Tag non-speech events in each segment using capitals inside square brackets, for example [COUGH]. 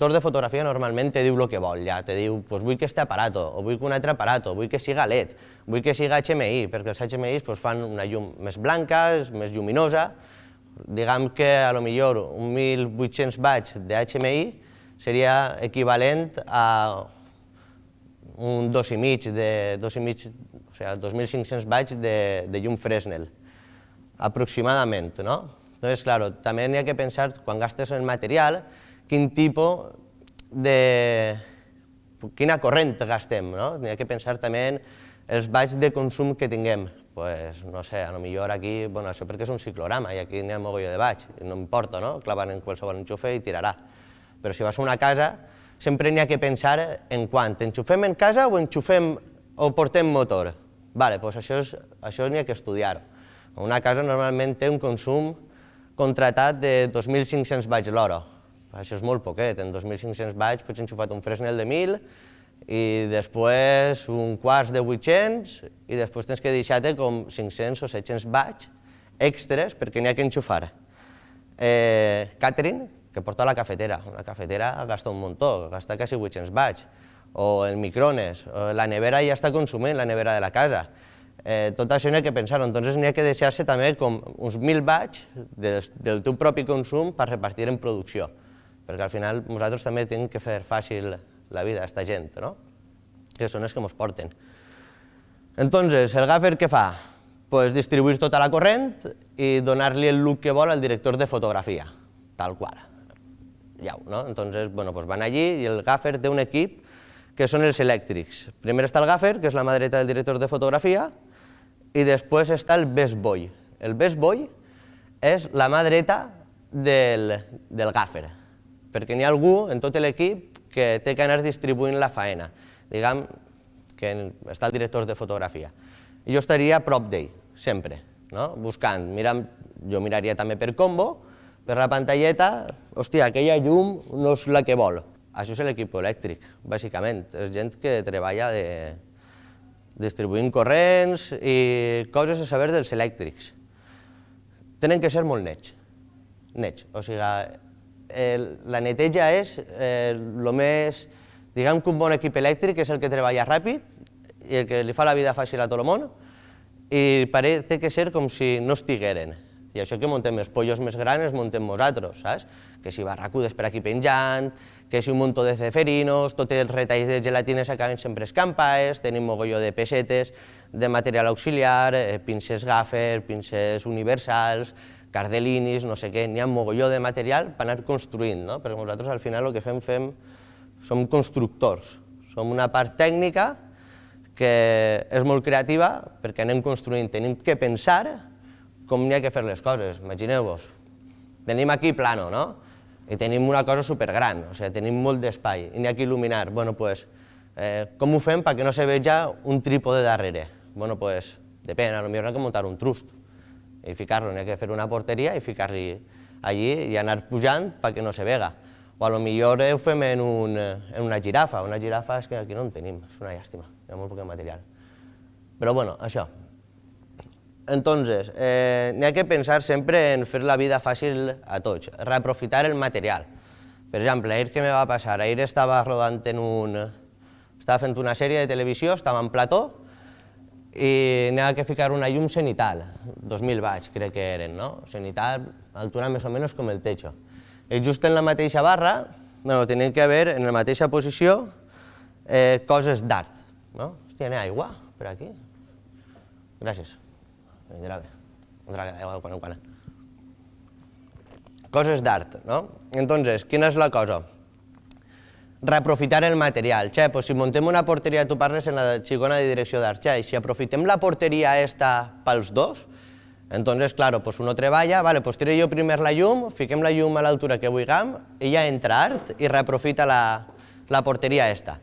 director de fotografia normalment te diu el que vol, ja, te diu, pues, vull que este aparato, o vull que un altre aparato, vull que siga LED, vull que siga HMI, perquè els HMI pues, fan una llum més blanca, més lluminosa, diguem que a lo millor un 1.800 watts de HMI seria equivalent a un 2,5 de 2,5, o sigui, 2.500 watts de, de llum Fresnel, aproximadament, no? Entonces, claro, també n'hi ha que pensar, quan gastes en material, quin tipus de... quina corrent gastem, no? N'hi ha que pensar també en els baix de consum que tinguem. pues, no sé, a lo millor aquí, bueno, això perquè és un ciclorama i aquí n'hi ha mogolló de baix, no importa, no? Clavar en qualsevol enxufe i tirarà. Però si vas a una casa, sempre n'hi ha que pensar en quant. Enxufem en casa o enxufem o portem motor? Vale, pues això, és, això n'hi ha que estudiar. Una casa normalment té un consum contratat de 2.500 baix l'hora, això és molt poquet, en 2.500 baix pots enxufar un Fresnel de 1.000 i després un quarts de 800 i després tens que deixar-te com 500 o 700 baix extres perquè n'hi ha que enxufar. Eh, catering, que porta la cafetera. Una cafetera gasta un muntó, gasta quasi 800 baix, O el micrones, o eh, la nevera ja està consumint, la nevera de la casa. Eh, tot això n'hi ha que pensar-ho, entonces n'hi ha que deixar-se també com uns 1.000 baix del, del teu propi consum per repartir en producció perquè al final nosaltres també hem que fer fàcil la vida a aquesta gent, no? que són els que ens porten. Entonces, el gaffer què fa? Pues distribuir tota la corrent i donar-li el look que vol al director de fotografia, tal qual. Ja, no? Entonces, bueno, pues van allí i el gaffer té un equip que són els elèctrics. Primer està el gaffer, que és la mà dreta del director de fotografia, i després està el best boy. El best boy és la mà dreta del, del gaffer, perquè n'hi ha algú en tot l'equip que té que anar distribuint la faena. Diguem que està el director de fotografia. Jo estaria a prop d'ell, sempre, no? buscant. Mirant, jo miraria també per combo, per la pantalleta, hòstia, aquella llum no és la que vol. Això és l'equip elèctric, bàsicament. És gent que treballa de distribuint corrents i coses a saber dels elèctrics. Tenen que ser molt nets, nets. O sigui, eh, la neteja és eh, lo més... Diguem que un bon equip elèctric és el que treballa ràpid i el que li fa la vida fàcil a tot el món i pare, té que ser com si no estigueren. I això que muntem els pollos més grans els muntem nosaltres, saps? Que si barracudes per aquí penjant, que si un munt de ceferinos, tots els retalls de gelatines acaben sempre escampaes, tenim mogolló de pessetes, de material auxiliar, eh, pinces gafes, pinces universals, cardelinis, no sé què, n'hi ha mogolló de material per anar construint, no? perquè nosaltres al final el que fem, fem som constructors, som una part tècnica que és molt creativa perquè anem construint, tenim que pensar com n'hi ha que fer les coses, imagineu-vos. Tenim aquí plano, no? I tenim una cosa supergran, o sigui, tenim molt d'espai, i n'hi ha que il·luminar. Bueno, pues, eh, com ho fem perquè no se veja un trípode darrere? Bueno, pues, depèn, potser no hem de muntar un trust, i ficar-lo, n'hi ha que fer una porteria i ficar-li allí i anar pujant perquè no se vega. O a lo millor ho fem en, un, en una girafa, una girafa és que aquí no en tenim, és una llàstima, hi ha molt poc material. Però bueno, això. Entonces, eh, n'hi ha que pensar sempre en fer la vida fàcil a tots, reaprofitar el material. Per exemple, ahir què me va passar? Ahir estava rodant en un... estava fent una sèrie de televisió, estava en plató, i anava que ficar una llum cenital, 2.000 baix crec que eren, no? Cenital, altura més o menys com el techo. I just en la mateixa barra, bueno, tenen que haver en la mateixa posició eh, coses d'art. No? Hòstia, n'hi ha aigua per aquí? Gràcies. Vindrà bé. Vindrà bé d'aigua quan quan. Coses d'art, no? Entonces, quina és la cosa? reaprofitar el material. Xe, pues si muntem una porteria, tu parles en la xicona de direcció d'Arxa, i si aprofitem la porteria esta pels dos, entonces, claro, pues uno treballa, vale, pues tiro jo primer la llum, fiquem la llum a l'altura que vulguem, ja entra art i reaprofita la, la porteria esta.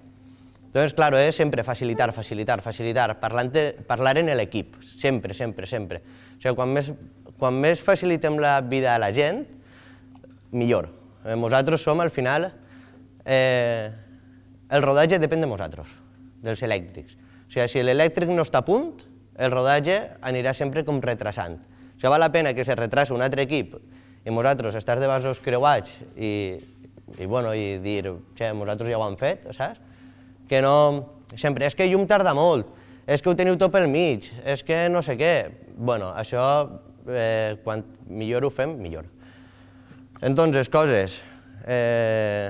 Entonces, claro, és sempre facilitar, facilitar, facilitar, parlant, parlar en l'equip, sempre, sempre, sempre. O sigui, quan més, quan més facilitem la vida a la gent, millor. Eh, nosaltres som, al final, eh, el rodatge depèn de nosaltres, dels elèctrics. O sigui, si l'elèctric no està a punt, el rodatge anirà sempre com retrasant. O sigui, val la pena que se retrasi un altre equip i nosaltres estar de vasos creuats i, i, bueno, i dir, que nosaltres ja ho hem fet, saps? Que no... Sempre, és que llum tarda molt, és que ho teniu tot pel mig, és que no sé què. Bueno, això, eh, quan millor ho fem, millor. Entonces, coses. Eh,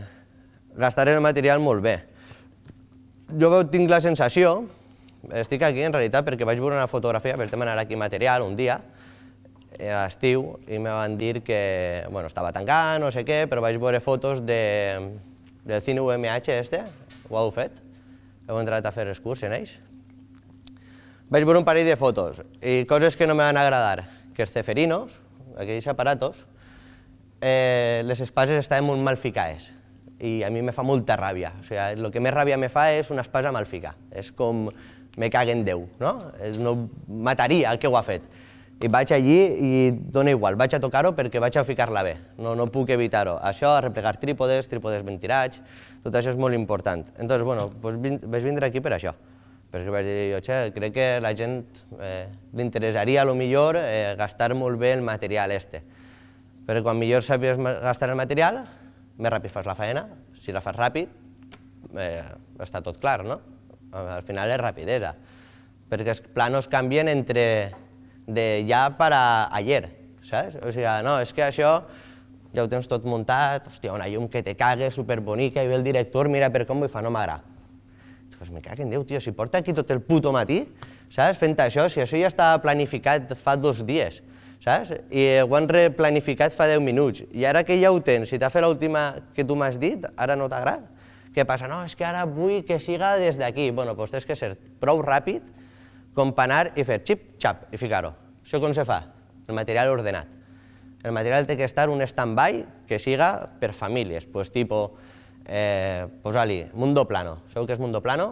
gastaré el material molt bé. Jo tinc la sensació, estic aquí en realitat perquè vaig veure una fotografia vaig demanar aquí material un dia, eh, a estiu, i me van dir que bueno, estava tancant, no sé què, però vaig veure fotos de, del cine UMH este, ho heu fet, heu entrat a fer els curs en ells. Vaig veure un parell de fotos i coses que no me van agradar, que els ceferinos, aquells aparatos, eh, les espases estaven molt mal ficades i a mi me fa molta ràbia. O sigui, el que més ràbia me fa és una espasa malfica. És com me cague en Déu, no? Eh, no mataria el que ho ha fet. I vaig allí i dona igual, vaig a tocar-ho perquè vaig a ficar-la bé, no, no puc evitar-ho. Això, replegar trípodes, trípodes ben tirats, tot això és molt important. Entonces, bueno, pues, vaig vindre aquí per això, perquè vaig dir jo, crec que la gent eh, li interessaria a lo millor eh, gastar molt bé el material este. Però quan millor sàpies gastar el material, més ràpid fas la feina, si la fas ràpid, eh, està tot clar, no? Al final és rapidesa, perquè els planos canvien entre de ja per a ayer, saps? O sigui, no, és que això ja ho tens tot muntat, hòstia, una llum que te cague, superbonica, i ve el director, mira per com, ho fa, no m'agrada. Pues me cago en Déu, tio, si porta aquí tot el puto matí, saps, fent això, si això ja estava planificat fa dos dies, saps? I ho han replanificat fa 10 minuts, i ara que ja ho tens, si t'ha fet l'última que tu m'has dit, ara no t'agrada. Què passa? No, és que ara vull que siga des d'aquí. Bueno, doncs tens que ser prou ràpid com per anar i fer xip, xap, i ficar-ho. Això com se fa? El material ordenat. El material té que estar un stand-by que siga per famílies, pues, tipo, eh, posar-li mundo plano. Sabeu què és mundo plano?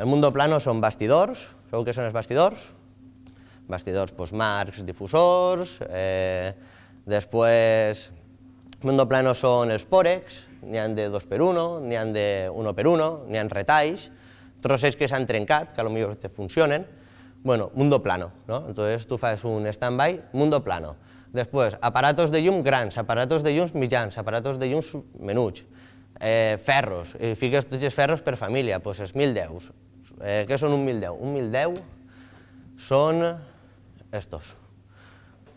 El mundo plano són bastidors, sabeu què són els bastidors? bastidors, doncs, marcs, difusors, eh, després Mundo Plano són els pòrex, n'hi han de 2x1, n'hi han de 1x1, n'hi han retalls, trossets que s'han trencat, que potser te funcionen, bueno, Mundo Plano, no? Entonces tu fas un stand-by, Mundo Plano. Després, aparatos de llum grans, aparatos de llums mitjans, aparatos de llums menuts, eh, ferros, i fiques tots els ferros per família, doncs els 1010. Eh, què són un 1010? Un 1010 són estos.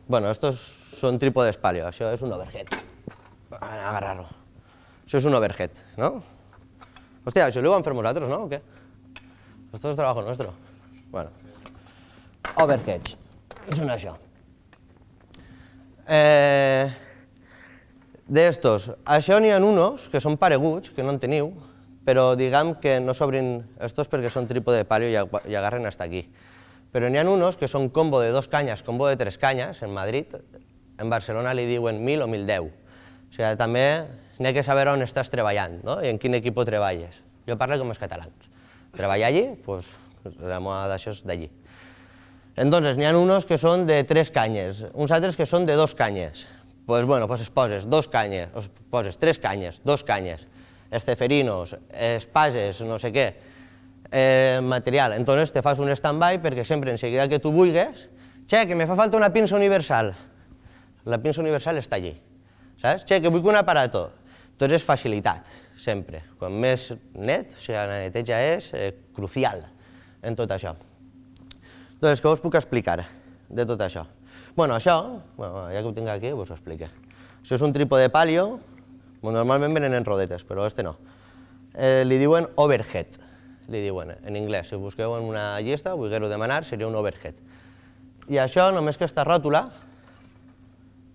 Bueno, estos son trípodes palio, eso es un overhead. Van a agarrarlo. Eso es un overhead, ¿no? Hostia, eso luego enfermos a otros, ¿no? ¿O qué? Esto es trabajo nuestro. Bueno. overhead, Es un eh, de estos, això n'hi unos que son pareguts, que no han tenido, pero digan que no sobren estos porque son trípodes de palio y agarren hasta aquí. però n'hi ha unos que són combo de dos canyes, combo de tres canyes, en Madrid, en Barcelona li diuen 1.000 o 1.010. O sigui, també n'hi ha que saber on estàs treballant no? i en quin equip treballes. Jo parlo com els catalans. Treballar allí, doncs, la moda d'això és d'allí. Entonces, n'hi ha uns que són de tres canyes, uns altres que són de dos canyes. Pues bueno, pues es poses dos canyes, es poses tres canyes, dos canyes, els ceferinos, els pases, no sé què, eh, material. Entonces te fas un stand-by perquè sempre, en seguida que tu vulguis, che, que me fa falta una pinça universal. La pinça universal està allí. Saps? Che, que vull un aparato. Tot és facilitat, sempre. Quan més net, o sigui, la neteja és eh, crucial en tot això. Doncs què us puc explicar de tot això? Bueno, això, bueno, ja que ho tinc aquí, us ho explico. Això és un trípode palio, normalment venen en rodetes, però este no. Eh, li diuen overhead li diuen en anglès. Si busqueu en una llista, vulgueu demanar, seria un overhead. I això, només que està ròtula,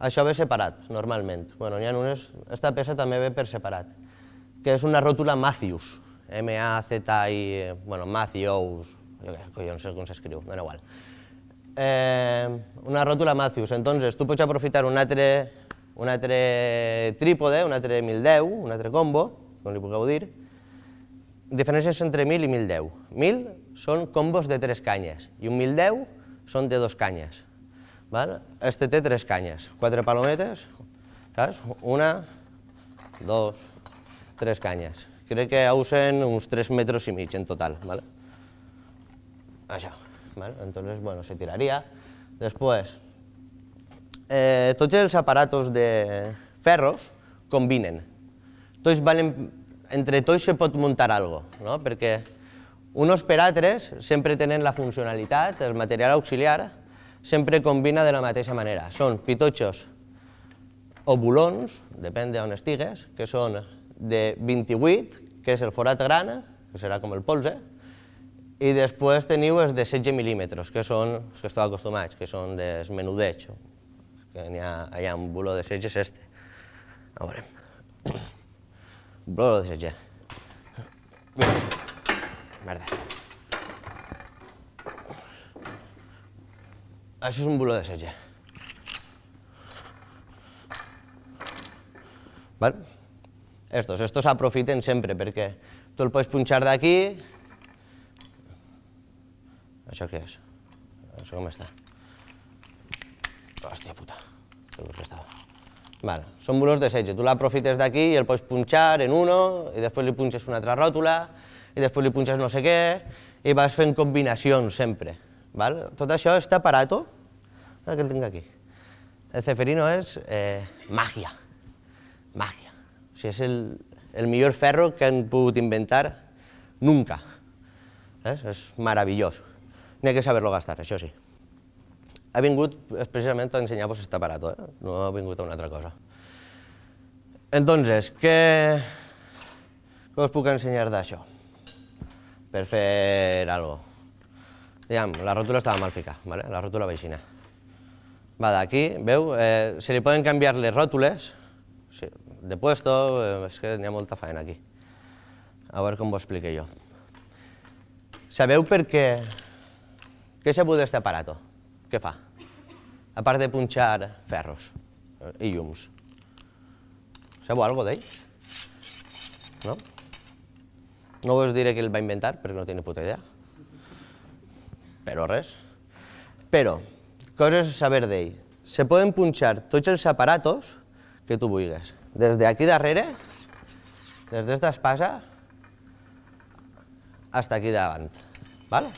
això ve separat, normalment. Bueno, n'hi ha unes... aquesta peça també ve per separat, que és una ròtula Matthews. M-A-Z-I... Bueno, Matthews... Jo què no sé com s'escriu, era igual. Eh, una ròtula Matthews. Entonces, tu pots aprofitar un altre, un altre trípode, un altre 1010, un altre combo, com li pugueu dir, diferències entre 1.000 i 1.010. 1.000 són combos de 3 canyes i un 1.010 són de 2 canyes. Val? Este té 3 canyes, 4 palometes, saps? Una, dos, tres canyes. Crec que usen uns 3 metres i mig en total. Val? Això. Val? Entonces, bueno, se tiraria. Després, eh, tots els aparatos de ferros combinen. Tots valen entre tots se pot muntar alguna cosa, no? perquè uns per altres sempre tenen la funcionalitat, el material auxiliar, sempre combina de la mateixa manera. Són pitotxos o bulons, depèn d'on estigues, que són de 28, que és el forat gran, que serà com el polze, i després teniu els de 16 mil·límetres, que són els que estàs acostumats, que són dels menudets, que ha un buló de 16 és este. A veure deixes ja. Merda. Això és un boló de setge. Val? Estos, estos aprofiten sempre perquè tu el pots punxar d'aquí... Això què és? Això com està? Hòstia puta, que estava. Vale. Són bolos de setge. Tu l'aprofites d'aquí i el pots punxar en uno, i després li punxes una altra ròtula, i després li punxes no sé què, i vas fent combinacions sempre. Val? Tot això està aparato, eh, que el tinc aquí. El ceferino és eh, màgia, màgia. O sigui, és el, el millor ferro que han pogut inventar nunca. És, és meravellós. N'hi ha que saber-lo gastar, això sí ha vingut eh, precisament a ensenyar-vos este aparat, eh? no ha vingut a una altra cosa. Entonces, què, què us puc ensenyar d'això? Per fer algo. Diguem, la ròtula estava mal ficada, ¿vale? la ròtula veixina. Va d'aquí, veu, eh, se li poden canviar les ròtules, sí, de puesto, eh, és que n'hi ha molta feina aquí. A veure com ho explique jo. Sabeu per què... Què s'ha pogut este aparato? què fa? A part de punxar ferros eh, i llums. Sabeu alguna d'ell? No? No us diré que el va inventar, perquè no tenia puta idea. Però res. Però, coses a saber d'ell. Se poden punxar tots els aparatos que tu vulguis. Des d'aquí darrere, des d'esta espasa, hasta aquí davant. ¿vale?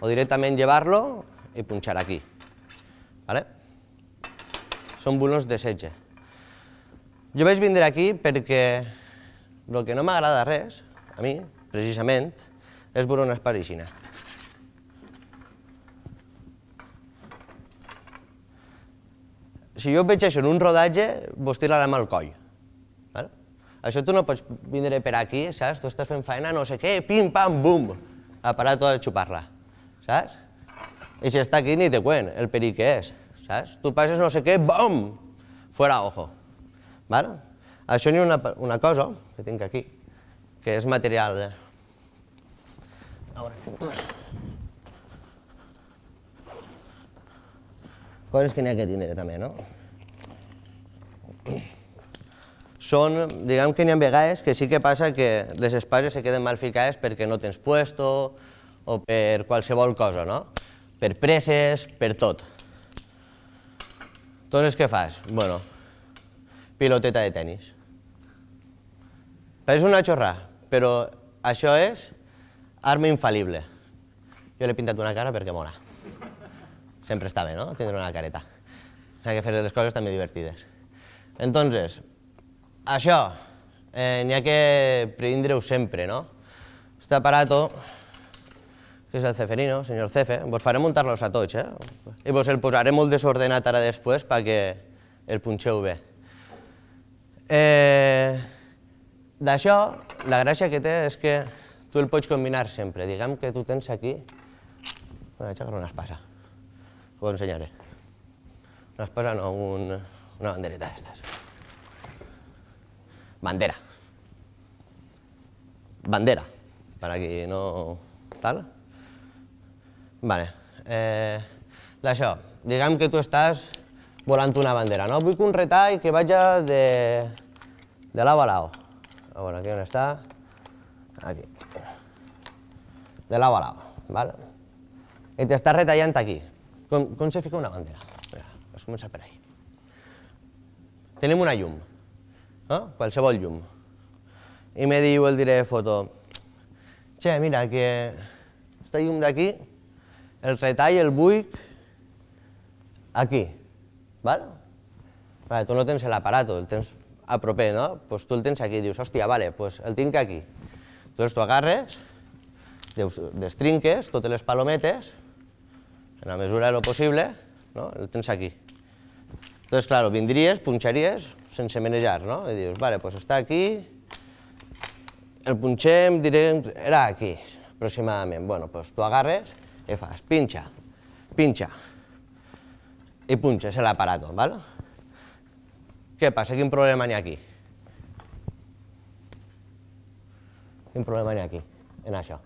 O directament llevar-lo y punchar aquí. ¿Vale? Són bulos de setge. Jo vaig vindre aquí perquè el que no m'agrada res, a mi, precisament, és veure una esparixina. Si jo veig això en un rodatge, vos la amb al coll. Val? Això tu no pots vindre per aquí, saps? Tu estàs fent feina, no sé què, pim, pam, bum, a parar tot a xupar-la, saps? I si està aquí, ni te cuen el perill que és, saps? Tu passes no sé què, bom! Fuera ojo. Vale? Això n'hi ha una, una cosa que tinc aquí, que és material. A veure. Coses que n'hi ha que tindre també, no? Són, diguem que n'hi ha vegades que sí que passa que les espases se queden mal ficades perquè no tens puesto o per qualsevol cosa, no? per preses, per tot. Entonces, què fas? Bueno, piloteta de tennis. És una xorra, però això és arma infal·lible. Jo l'he pintat una cara perquè mola. Sempre està bé, no?, tindre una careta. ha que fer les coses també divertides. Entonces, això, eh, n'hi ha que prendre ho sempre, no? Este aparato que es el Ceferino, señor Cefe, vos pues faré montarlos los a todos eh? I vos pues el posaré pues molt desordenat después para que el punxeu bé. Eh, D'això, la gracia que te es que tú el puedes combinar siempre, digamos que tú tens aquí... voy a echar una espasa. lo enseñaré. Una espasa no, un, una bandereta estas. Bandera. Bandera, para que no... Tal? Vale. Eh, D'això, diguem que tu estàs volant una bandera, no? Vull que un retall que vaja de, de lau a lau. A veure, aquí on està? Aquí. De lau a lau, val? I t'estàs retallant aquí. Com, com se fica una bandera? Mira, vas començar per ahí. Tenim una llum, no? qualsevol llum. I me diu el diré de foto, che, mira, que aquesta llum d'aquí el retall el vull aquí, val? Vale, tu no tens l'aparato, el tens a proper, no? Pues tu el tens aquí, dius, hòstia, vale, pues el tinc aquí. Entonces tu agarres, dius, destrinques totes les palometes, en la mesura de lo possible, no? el tens aquí. Entonces, claro, vindries, punxaries, sense manejar, no? I dius, vale, pues està aquí, el punxem, direm, era aquí, aproximadament. Bueno, pues tu agarres, le fas pincha, pincha y punxes el aparato, ¿vale? ¿Qué pasa? ¿Qué un problema ni aquí? Quin problema ni aquí, en això?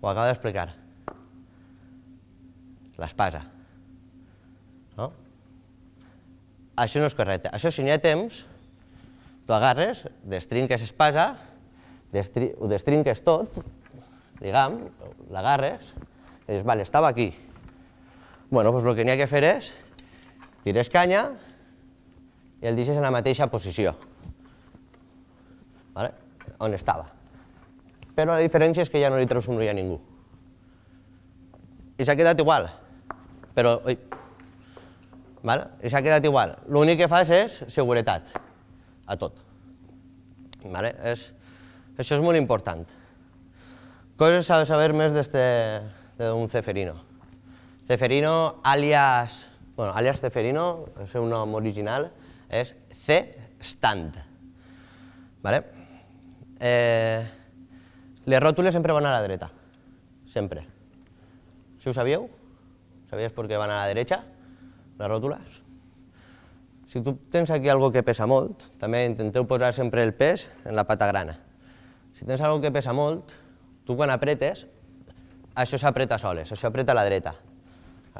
Ho acabo d'explicar. L'espasa. No? Això no és correcte. Això, si n'hi ha temps, tu agarres, destrinques espasa, destri ho destrinques tot, diguem, la i dius, vale, estava aquí. Bueno, pues doncs lo que ha que fer es tires canya i el deixes en la mateixa posició, vale? on estava. Però la diferència és que ja no li treus un ull a ningú. I s'ha quedat igual, però... Ui, vale? I s'ha quedat igual. L'únic que fas és seguretat a tot. Vale? És, això és molt important. Coses a saber més d'un de, Ceferino. Ceferino, alias... Bueno, alias Ceferino, el seu nom original, és C. Stand. Vale? Eh, les ròtules sempre van a la dreta. Sempre. Si ho sabíeu? Sabies per què van a la dreta, les ròtules? Si tu tens aquí algo que pesa molt, també intenteu posar sempre el pes en la pata grana. Si tens algo que pesa molt, Tu quan apretes, això s'apreta soles, això apreta a la dreta.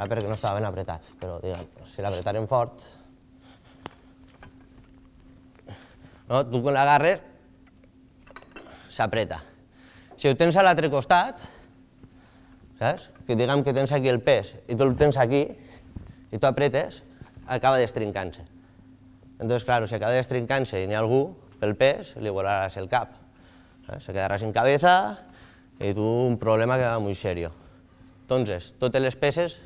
Ara perquè no estava ben apretat, però diguem, si l'apretarem fort... No? Tu quan l'agarres, s'apreta. Si ho tens a l'altre costat, saps? Que diguem que tens aquí el pes i tu el tens aquí i tu apretes, acaba destrincant-se. Entonces, claro, si acaba destrincant-se i n'hi ha algú, pel pes, li volaràs el cap. Se quedarà sin cabeza, i tu un problema que va molt seriós. Entonces, totes les peces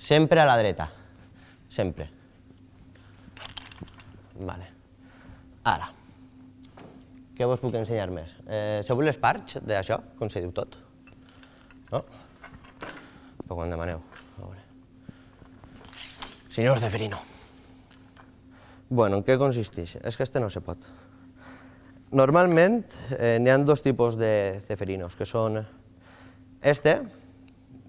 sempre a la dreta, sempre. Vale. Ara, què vos puc ensenyar més? Eh, sabeu les parts d'això, com se diu tot? No? Però quan demaneu. Vale. Senyor Zeferino. Bueno, en què consisteix? És que este no se pot. Normalmente, eh, dos tipos de ceferinos, que son este,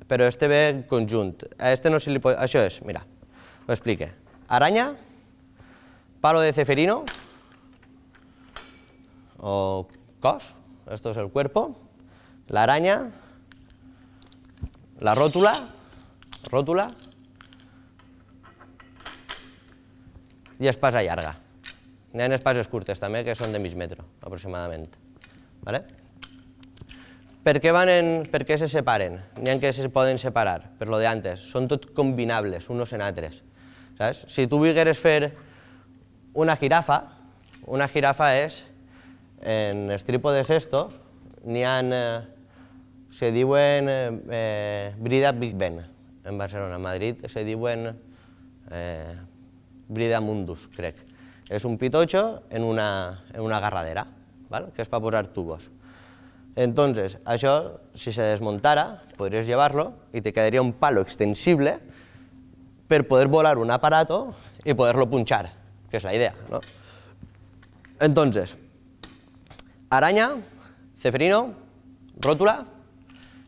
pero este ve conjunt. A este no se puede. puede... ¡Eso es! mira, lo explique. Araña, palo de ceferino, o cos, esto es el cuerpo, la araña, la rótula, rótula, y espasa larga. N'hi ha espases curtes també, que són de mig metre, aproximadament. Vale? Per què, van en, per què se separen? N'hi ha que se poden separar, per lo de antes. Són tot combinables, uns en altres. Saps? Si tu vigueres fer una girafa, una girafa és, en els trípodes estos, n'hi ha, eh, se diuen eh, brida Big Ben, en Barcelona, a Madrid se diuen eh, brida mundus, crec Es un pitocho en una, en una agarradera, ¿vale? que es para posar tubos. Entonces, eso si se desmontara, podrías llevarlo y te quedaría un palo extensible para poder volar un aparato y poderlo punchar, que es la idea. ¿no? Entonces, araña, ceferino, rótula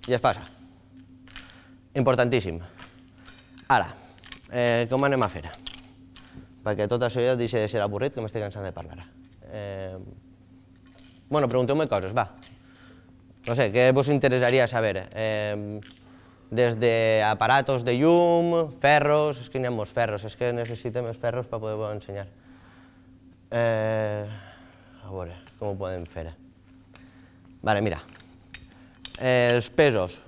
y espasa. Importantísimo. Ahora, eh, ¿cómo perquè tot això ja deixa de ser avorrit, que m'estic cansant de parlar. Eh... Bueno, pregunteu-me coses, va. No sé, què vos interessaria saber? Eh... Des d'aparatos de llum, ferros, és que n'hi ha molts ferros, és que necessito més ferros per poder ensenyar. Eh... A veure, com ho podem fer? Vale, mira. Eh, els pesos.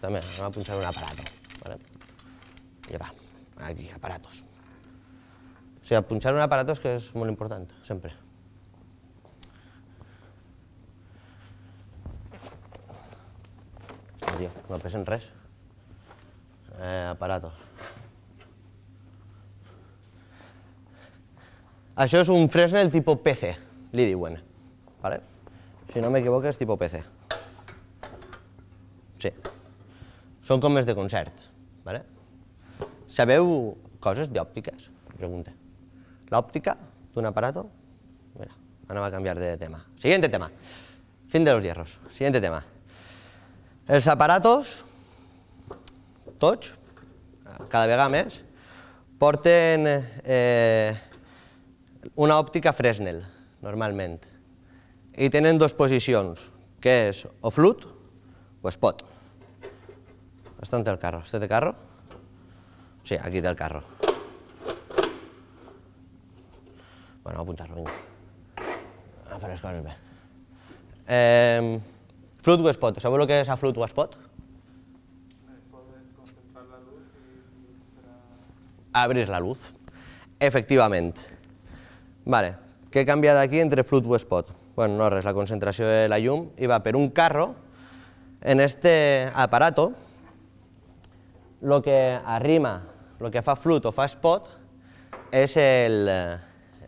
També, anem a punxar un aparato. Vale? Ja va, aquí, aparatos sigui, punxar un aparatos que és molt important, sempre. Hòstia, no pesen res. Eh, aparatos. Això és un Fresnel tipus PC, li diuen. Vale? Si no m'equivoco és tipus PC. Sí. Són com de concert. Vale? Sabeu coses d'òptiques? Pregunta. la óptica de un aparato. Mira, ahora va a cambiar de tema. Siguiente tema. Fin de los hierros. Siguiente tema. Los aparatos, touch, cada vez más, porten eh, una óptica Fresnel, normalmente y tienen dos posiciones, que es o flut o spot. Bastante el carro? ¿Este de carro? Sí, aquí está el carro. Bueno, apuntarlo, venga. A ver las cosas bien. Eh, flood o spot, sabes lo que es a flood spot? Abrir la luz. Efectivamente. Vale. ¿Qué cambia de aquí entre flood o spot? Bueno, no es la concentración de la yum Iba va un carro. En este aparato, lo que arrima, lo que fa flood o fa spot, es el,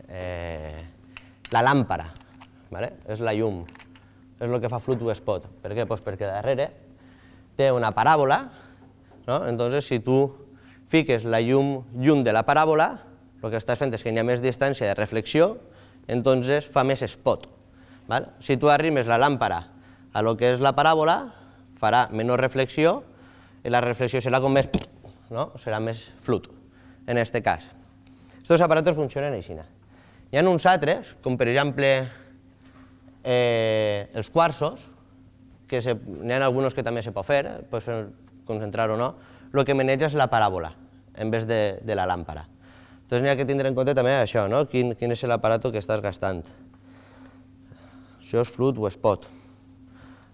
eh, la làmpara, ¿vale? és la llum, és el que fa flutu spot. Per què? Pues perquè darrere té una paràbola, no? entonces si tu fiques la llum llum de la paràbola, el que estàs fent és que hi ha més distància de reflexió, entonces fa més spot. ¿vale? Si tu arrimes la làmpara a lo que és la paràbola, farà menys reflexió i la reflexió serà com més... No? serà més flut, en aquest cas. Estos aparatos funcionen així. Hi ha uns altres, com per exemple eh, els quarsos, que n'hi ha alguns que també se pot fer, eh, pots fer concentrar o no, el que maneja és la paràbola, en vez de, de la làmpara. Entonces n'hi ha que tindre en compte també això, no? quin, quin és l'aparato que estàs gastant. Això és flut o es pot.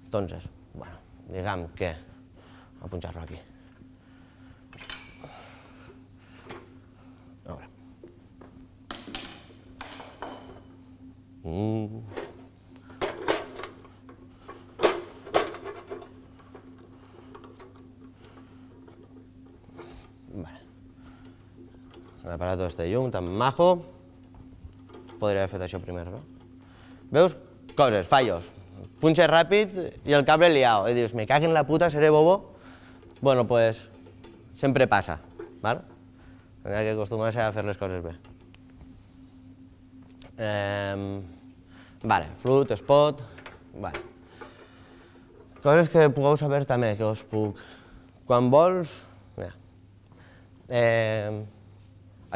Entonces, bueno, diguem que... punxar lo aquí. Mm. El aparato este Jung tan majo. podría haber hecho primero. Veos, no? fallos. punche rápido y el cable liado. y dios me caguen la puta, seré bobo. Bueno, pues, siempre pasa, ¿vale? que acostumbrarse a hacer las cosas Eh, vale, flut, spot, vale. Coses que pugueu saber també, que us puc... Quan vols... Mira. Eh,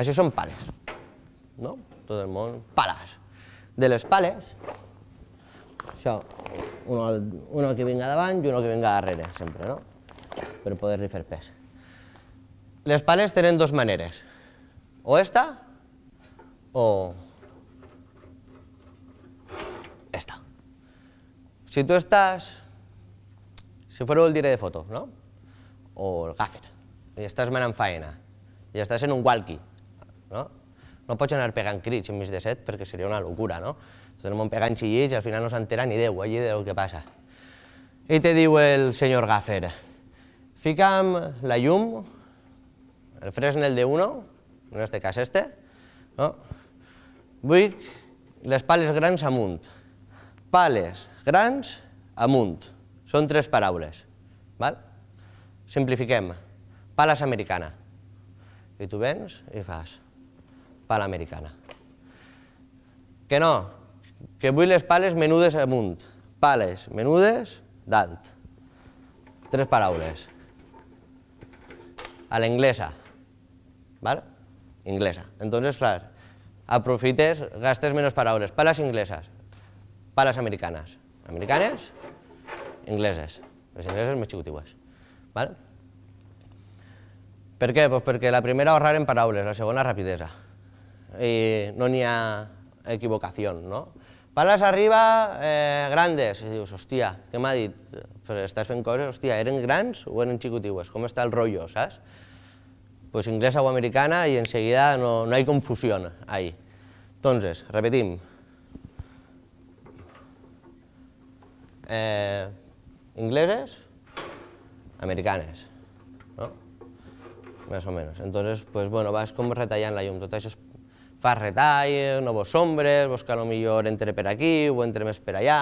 això són pales, no? Tot el món, pales. De les pales, això, uno, uno que vinga davant i uno que vinga darrere, sempre, no? Per poder-li fer pes. Les pales tenen dues maneres, o esta o Si tú estás, si fuera el director de foto, ¿no? O el gaffer, i estàs en faena, y estàs en un walkie, no? No pots anar pegant crits enmig de set perquè seria una locura, no? Tot el món pegant xillits i al final no s'entera ni Déu allí del que passa. I te diu el senyor gaffer, fica'm la llum, el Fresnel de uno, en este cas este, no? vull les pales grans amunt, pales grans amunt. Són tres paraules. Val? Simplifiquem. Pales americana. I tu vens i fas pala americana. Que no, que vull les pales menudes amunt. Pales menudes dalt. Tres paraules. A l'anglesa. Val? Inglesa. Entonces, clar, aprofites, gastes menys paraules. Pales ingleses, Pales americanes americanes, ingleses. Les ingleses més xicutiues. Vale? Per què? Pues perquè la primera ahorrar en paraules, la segona rapidesa. I no n'hi ha equivocació, no? Palas arriba, eh, grandes, i dius, hòstia, què m'ha dit? Però estàs fent coses, hòstia, eren grans o eren xicutiues? Com està el rotllo, saps? Pues inglesa o americana i en seguida no, no hi confusió, ahí. Entonces, repetim, eh, ingleses, americanes, no? Més o menys. Entonces, pues, bueno, vas com retallant la llum. Tot això fas retall, nous ombres, buscar lo millor entre per aquí o entre més per allà.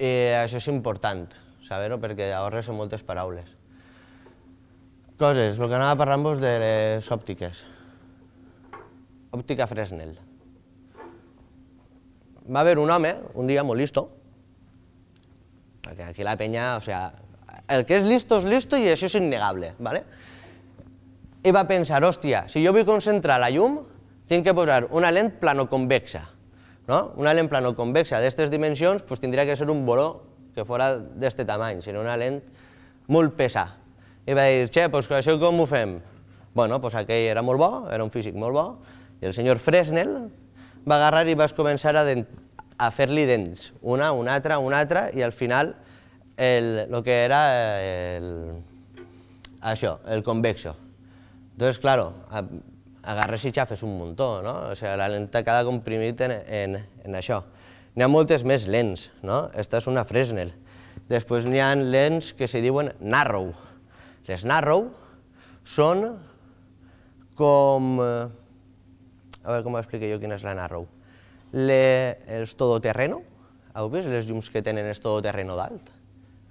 I això és important, saber-ho, perquè ahorres moltes paraules. Coses, el que anava parlant-vos de les òptiques. Òptica Fresnel. Va haver un home, un dia molt listo, perquè aquí la peña, o sea, el que és listo és listo i això és innegable, ¿vale? i va a pensar, hòstia, si jo vull concentrar la llum, tinc que posar una lent planoconvexa, no? Una lent planoconvexa d'aquestes dimensions pues, tindria que ser un boló que fora d'aquest tamany, sinó una lent molt pesa. I va dir, che, pues, això com ho fem? Bueno, pues aquell era molt bo, era un físic molt bo, i el senyor Fresnel va agarrar i va començar a a fer-li dents, una, una altra, una altra, i al final el, el que era el, això, el convexo. Entonces, claro, agarres i xafes un muntó, no? O sigui, la lenta queda comprimit en, en, en això. N'hi ha moltes més lents, no? Esta és una Fresnel. Després n'hi ha lents que se diuen narrow. Les narrow són com... Eh, a veure com ho explico jo quina és la narrow els todoterreno, heu vist les llums que tenen el todoterreno dalt?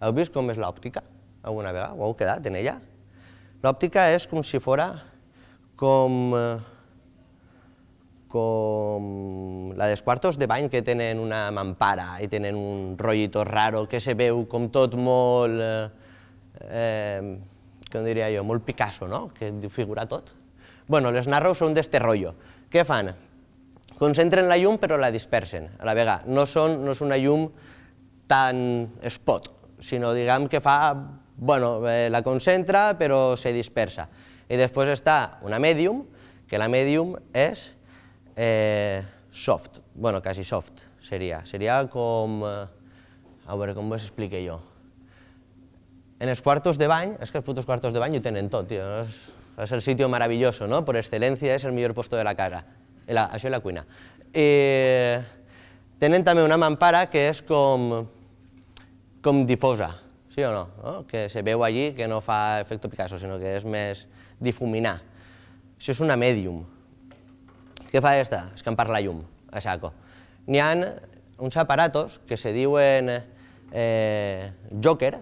Heu vist com és l'òptica? Alguna vegada ho heu quedat en ella? L'òptica és com si fora com, eh, com la dels quartos de bany que tenen una mampara i tenen un rotllito raro que se veu com tot molt, eh, eh, com diria jo, molt Picasso, no? que figura tot. Bueno, les narrows són d'este rotllo. Què fan? concentren la llum però la dispersen a la vegada. No, són, no és una llum tan spot, sinó diguem que fa, bueno, eh, la concentra però se dispersa. I després està una medium, que la medium és eh, soft, bueno, quasi soft seria. Seria com, eh, a veure com ho explique jo. En els quartos de bany, és que els putos quartos de bany ho tenen tot, tio. És, és el sitio maravilloso, ¿no? Per excel·lència és el millor posto de la casa. Eh, la, això és la cuina. Eh, tenen també una mampara que és com, com difosa, sí o no? no? Que se veu allí que no fa efecte Picasso, sinó que és més difuminar. Això és una medium. Què fa aquesta? Escampar la llum, a saco. N'hi ha uns aparatos que se diuen eh, Joker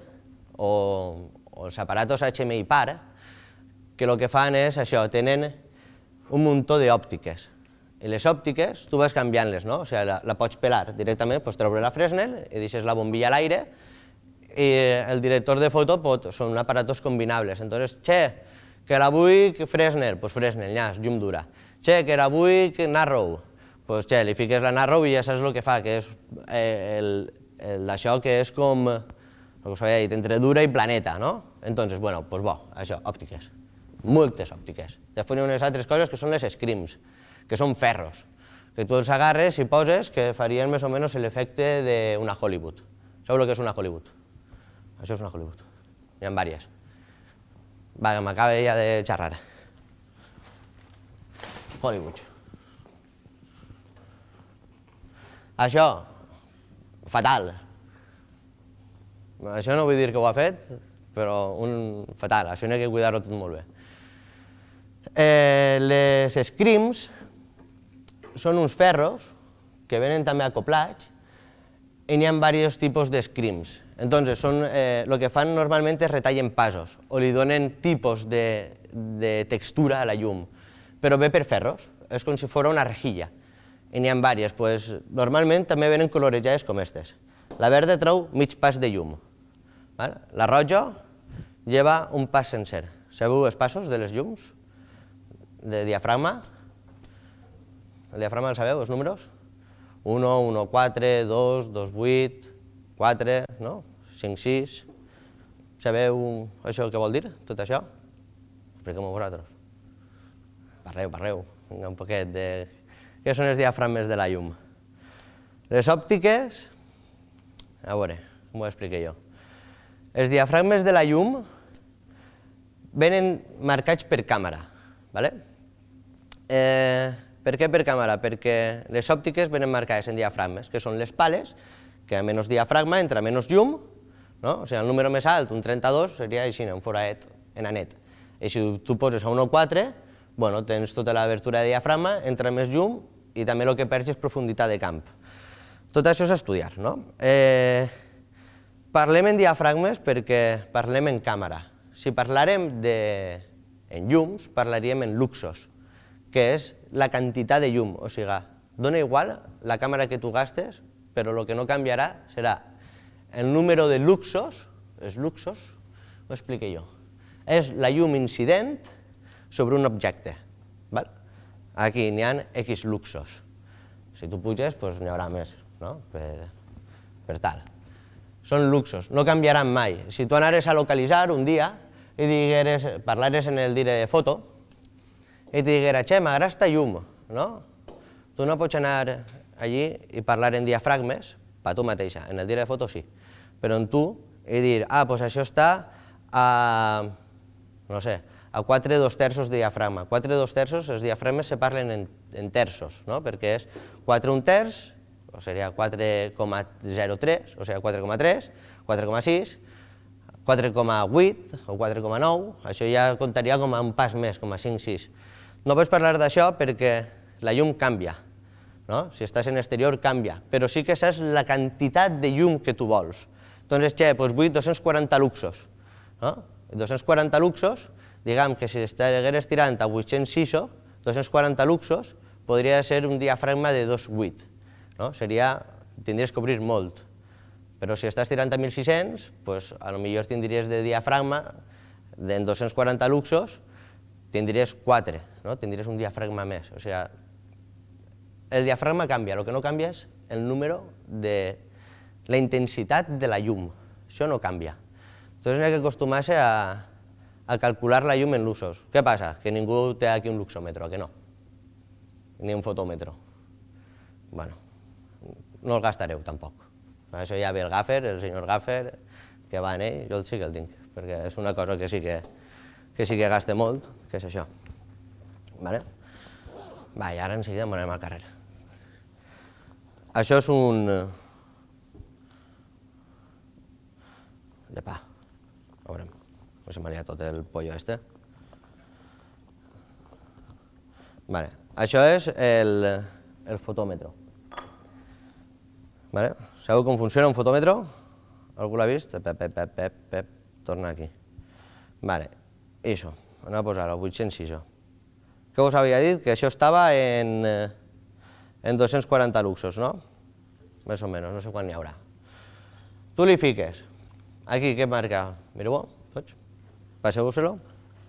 o, o els aparatos HMI par, que el que fan és això, tenen un munt d'òptiques, i les òptiques, tu vas canviant-les, no? O sigui, la, la pots pelar directament, pots treure la Fresnel i deixes la bombilla a l'aire i el director de foto pot, són aparatos combinables. Entonces, che, que la vull Fresnel, doncs pues Fresnel, ja, llum dura. Che, que era vull Narrow, doncs pues che, li fiques la Narrow i ja saps el que fa, que és eh, d'això que és com, el que us havia dit, entre dura i planeta, no? Entonces, bueno, doncs pues bo, això, òptiques, moltes òptiques. Després hi ha unes altres coses que són les scrims, que són ferros, que tu els agarres i poses que farien més o menys l'efecte d'una Hollywood. Sabeu el que és una Hollywood? Això és una Hollywood. N'hi ha diverses. Va, que m'acaba ja de xerrar. Hollywood. Això, fatal. Això no vull dir que ho ha fet, però un fatal, això n'hi ha que cuidar-ho tot molt bé. Eh, les scrims són uns ferros que venen també acoplats i n'hi ha diversos tipus d'escrims. Entonces, són, eh, lo que fan normalment és retallen passos o li donen tipus de, de textura a la llum, però ve per ferros, és com si fos una rejilla. I n'hi ha diverses, pues, normalment també venen colorejades com aquestes. La verda treu mig pas de llum, la roja lleva un pas sencer. Sabeu els passos de les llums? De diafragma, el diafragma el sabeu, els números? 1, 1, 4, 2, 2, 8, 4, no? 5, 6... Sabeu això què vol dir, tot això? Expliquem-ho vosaltres. Parleu, parleu. Vinga, un poquet de... Què són els diafragmes de la llum? Les òptiques... A veure, com ho expliqué jo. Els diafragmes de la llum venen marcats per càmera. ¿vale? Eh, per què per càmera? Perquè les òptiques venen marcades en diafragmes, que són les pales, que a menys diafragma entra menys llum, no? o sigui, el número més alt, un 32, seria així, un foradet, enanet. I si tu poses a 1,4, bueno, tens tota l'abertura de diafragma, entra més llum i també el que perds és profunditat de camp. Tot això és estudiar, no? Eh, parlem en diafragmes perquè parlem en càmera. Si parlarem de, en llums, parlaríem en luxos, que és la cantidad de llum, o sigui, dona igual la càmera que tu gastes, però el que no canviarà serà el número de luxos, és luxos, ho expliqué jo, és la llum incident sobre un objecte. Val? Aquí n'hi ha X luxos. Si tu puges, doncs n'hi haurà més, no? per, per tal. Són luxos, no canviaran mai. Si tu anares a localitzar un dia i digueres, parlares en el dire de foto, i et diguera, che, m'agrada esta llum, no? Tu no pots anar allí i parlar en diafragmes, per tu mateixa, en el dia de foto sí, però en tu, i dir, ah, doncs això està a, no sé, a 4 2 terços de diafragma. 4 2 terços, els diafragmes se parlen en, en terços, no? perquè és 4 1 terç, o seria 4,03, o sigui 4,3, 4,6, 4,8 o 4,9, això ja comptaria com a un pas més, com a 5,6. No pots parlar d'això perquè la llum canvia, no? si estàs en exterior canvia, però sí que saps la quantitat de llum que tu vols. Doncs, xe, doncs vull 240 luxos. No? 240 luxos, diguem que si estigués tirant a 800 ISO, 240 luxos podria ser un diafragma de 2,8. No? Seria, tindries que obrir molt. Però si estàs tirant a 1.600, doncs, a lo millor tindries de diafragma en 240 luxos tindries quatre, no? tindries un diafragma més. O sigui, el diafragma canvia, el que no canvia és el número de la intensitat de la llum. Això no canvia. Entonces hi ha que acostumar-se a, a calcular la llum en luxos. Què passa? Que ningú té aquí un luxòmetre, que no? Ni un fotòmetre. Bueno, no el gastareu tampoc. Això ja ve el gaffer, el senyor gaffer, que va en ell, jo el sí que el tinc, perquè és una cosa que sí que, que, sí que gaste molt, que és això. Vale? Va, i ara en seguida anem al carrer. Això és un... Llepà. Eh, a veure, no se m'ha tot el pollo este. Vale. Això és el, el fotòmetre. Vale? Sabeu com funciona un fotòmetre? Algú l'ha vist? Pep, pep, pep, pep, pep, torna aquí. Vale, això. Anem a posar-ho, 806. Que us havia dit? Que això estava en, eh, en 240 luxos, no? Més o menys, no sé quan n'hi haurà. Tu li fiques. Aquí, què marca? Mireu-ho, tots. Passeu-vos-lo,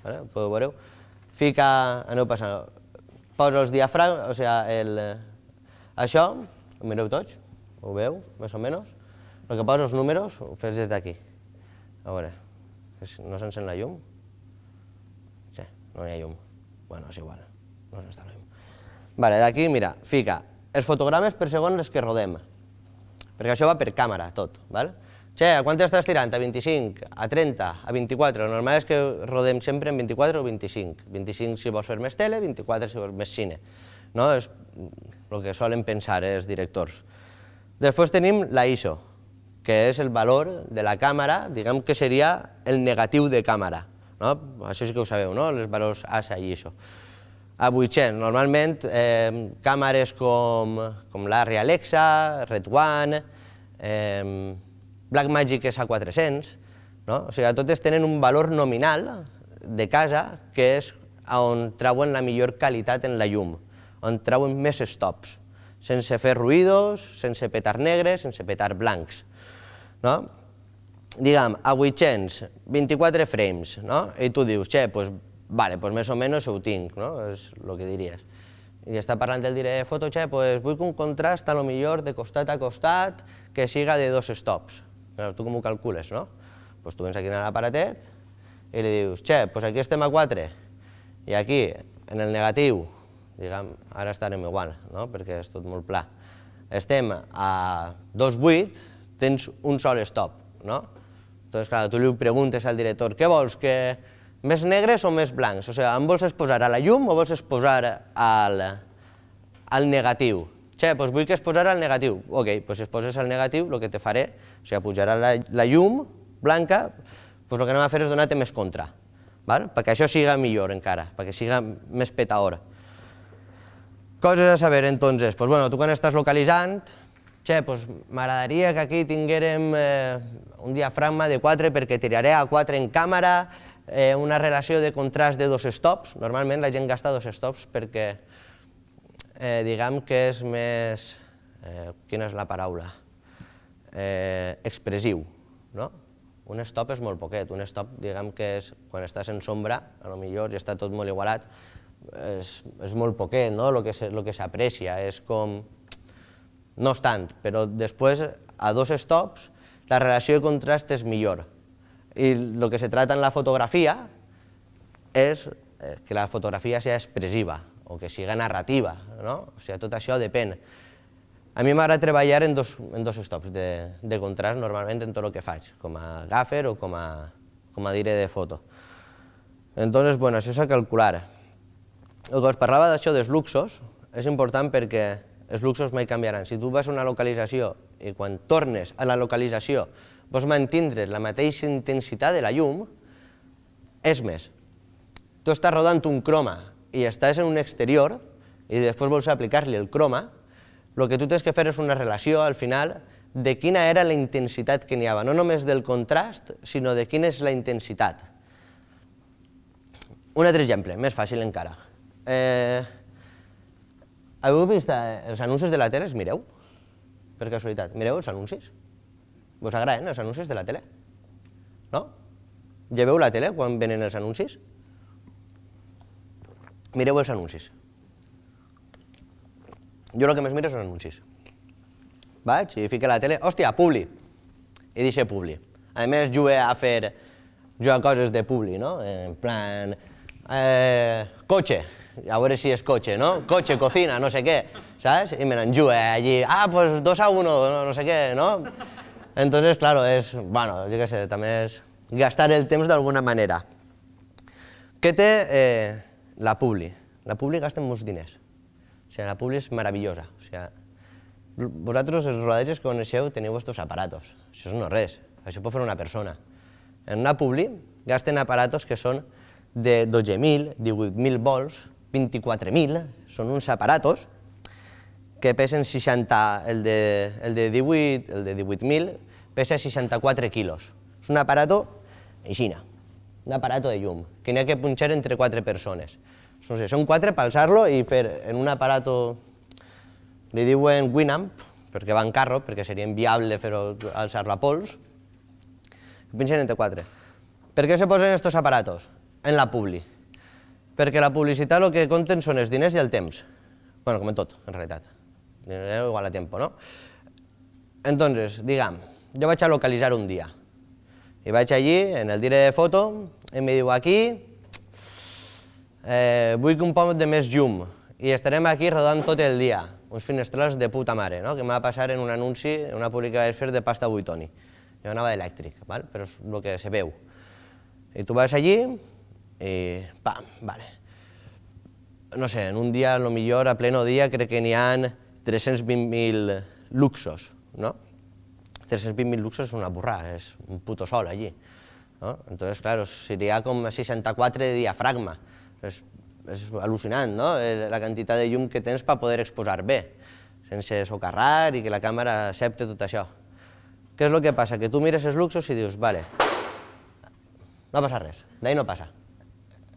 vale? ho Fica, aneu ah, passant, posa els diafragmes, o sigui, el, eh, això, ho mireu tots, ho veu, més o menys. El que posa els números ho fes des d'aquí. A veure, no s'encén la llum no hi ha llum. Bueno, és igual, no s'està la llum. Vale, d'aquí, mira, fica els fotogrames per segon les que rodem, perquè això va per càmera, tot, val? Che, a quant estàs tirant? A 25, a 30, a 24. El normal és que rodem sempre en 24 o 25. 25 si vols fer més tele, 24 si vols més cine. No? És el que solen pensar eh, els directors. Després tenim la ISO, que és el valor de la càmera, diguem que seria el negatiu de càmera. No? Això sí que ho sabeu, no? les valors ASA i això. A 800, normalment, eh, càmeres com, com l'Arri Alexa, Red One, eh, Blackmagic és a 400, no? o sigui, totes tenen un valor nominal de casa que és on trauen la millor qualitat en la llum, on trauen més stops, sense fer ruïdos, sense petar negres, sense petar blancs. No? diguem, a 800, 24 frames, no? I tu dius, xe, pues, vale, pues més o menys ho tinc, no? És el que diries. I està parlant el diré, foto, xe, pues vull que un contrast a lo millor de costat a costat que siga de dos stops. Però tu com ho calcules, no? Pues tu vens aquí a l'aparatet i li dius, xe, pues aquí estem a 4 i aquí, en el negatiu, diguem, ara estarem igual, no? Perquè és tot molt pla. Estem a 2,8, tens un sol stop, no? Entonces, clar, tu li preguntes al director, què vols, que més negres o més blancs? O sea, em vols exposar a la llum o vols exposar al, al negatiu? Che, pues vull que es posarà al negatiu. Ok, si es poses al negatiu, el que te faré, o sea, pujarà la, la llum blanca, pues el que anem a fer és donar-te més contra, val? perquè això siga millor encara, perquè siga més petaor. Coses a saber, entonces, pues bueno, tu quan estàs localitzant, Che, doncs m'agradaria que aquí tinguérem eh, un diafragma de 4 perquè tiraré a 4 en càmera, eh, una relació de contrast de dos stops. Normalment la gent gasta dos stops perquè eh, diguem que és més... Eh, quina és la paraula? Eh, expressiu, no? Un stop és molt poquet, un stop diguem que és quan estàs en sombra, a lo millor ja està tot molt igualat, és, és molt poquet, no?, el que s'aprecia, és com no és tant, però després a dos stops la relació de contrast és millor. I el que se trata en la fotografia és eh, que la fotografia sigui expressiva o que sigui narrativa, no? O sigui, tot això depèn. A mi m'agrada treballar en dos, en dos stops de, de contrast normalment en tot el que faig, com a gaffer o com a, com a dire de foto. Entonces, bueno, això és a calcular. El que us parlava d'això dels luxos és important perquè els luxos mai canviaran. Si tu vas a una localització i quan tornes a la localització vols mantindre la mateixa intensitat de la llum, és més, tu estàs rodant un croma i estàs en un exterior i després vols aplicar-li el croma, el que tu tens que fer és una relació al final de quina era la intensitat que n'hi havia, no només del contrast, sinó de quina és la intensitat. Un altre exemple, més fàcil encara. Eh, heu vist eh, els anuncis de la tele? mireu? Per casualitat. Mireu els anuncis? Vos agraden els anuncis de la tele? No? Ja veu la tele quan venen els anuncis? Mireu els anuncis. Jo el que més miro són anuncis. Vaig i fico la tele, hòstia, Publi! I deixo Publi. A més, jugué a fer jugué a coses de Publi, no? En plan, eh, cotxe, a veure si es coche, ¿no? Coche, cocina, no sé qué, ¿sabes? Y me la enjue allí, ah, pues 2 a 1, no, no, sé qué, ¿no? Entonces, claro, es, bueno, yo qué sé, también es gastar el temps d'alguna manera. Què té eh, la Publi? La Publi gasta molts diners. O sigui, la Publi és meravellosa. O sigui, vosaltres, els rodatges que coneixeu, teniu vostres aparatos. Això no és res, això pot fer una persona. En una Publi gasten aparatos que són de 12.000, 18.000 volts, 24.000, són uns aparatos que pesen 60, el de, el de 18, el de 18.000, pesa 64 quilos. És un aparato aixina, un aparato de llum, que n'hi ha que punxar entre quatre persones. No sé, són quatre per alçar-lo i fer en un aparato, li diuen Winamp, perquè va en carro, perquè seria inviable fer-ho alçar-lo a pols, punxen entre quatre. Per què se posen aquests aparatos? En la publi perquè la publicitat el que compten són els diners i el temps. bueno, com en tot, en realitat. Dinero igual a temps, no? Entonces, diguem, jo vaig a localitzar un dia. I vaig allí, en el dire de foto, i em diu aquí, eh, vull un poc de més llum, i estarem aquí rodant tot el dia, uns finestrals de puta mare, no? que em va passar en un anunci, en una pública que vaig fer de pasta buitoni. Jo anava d'elèctric, val? però és el que se veu. I tu vas allí, eh, pam, vale. No sé, en un dia, a lo millor, a pleno dia, crec que n'hi han 320.000 luxos, no? 320.000 luxos és una burra, és un puto sol allí. ¿no? Entonces, claro, seria com 64 de diafragma. És, és al·lucinant, no?, eh, la quantitat de llum que tens per poder exposar bé, sense socarrar i que la càmera accepte tot això. Què és el que passa? Que tu mires els luxos i dius, vale, no passa res, d'ahir no passa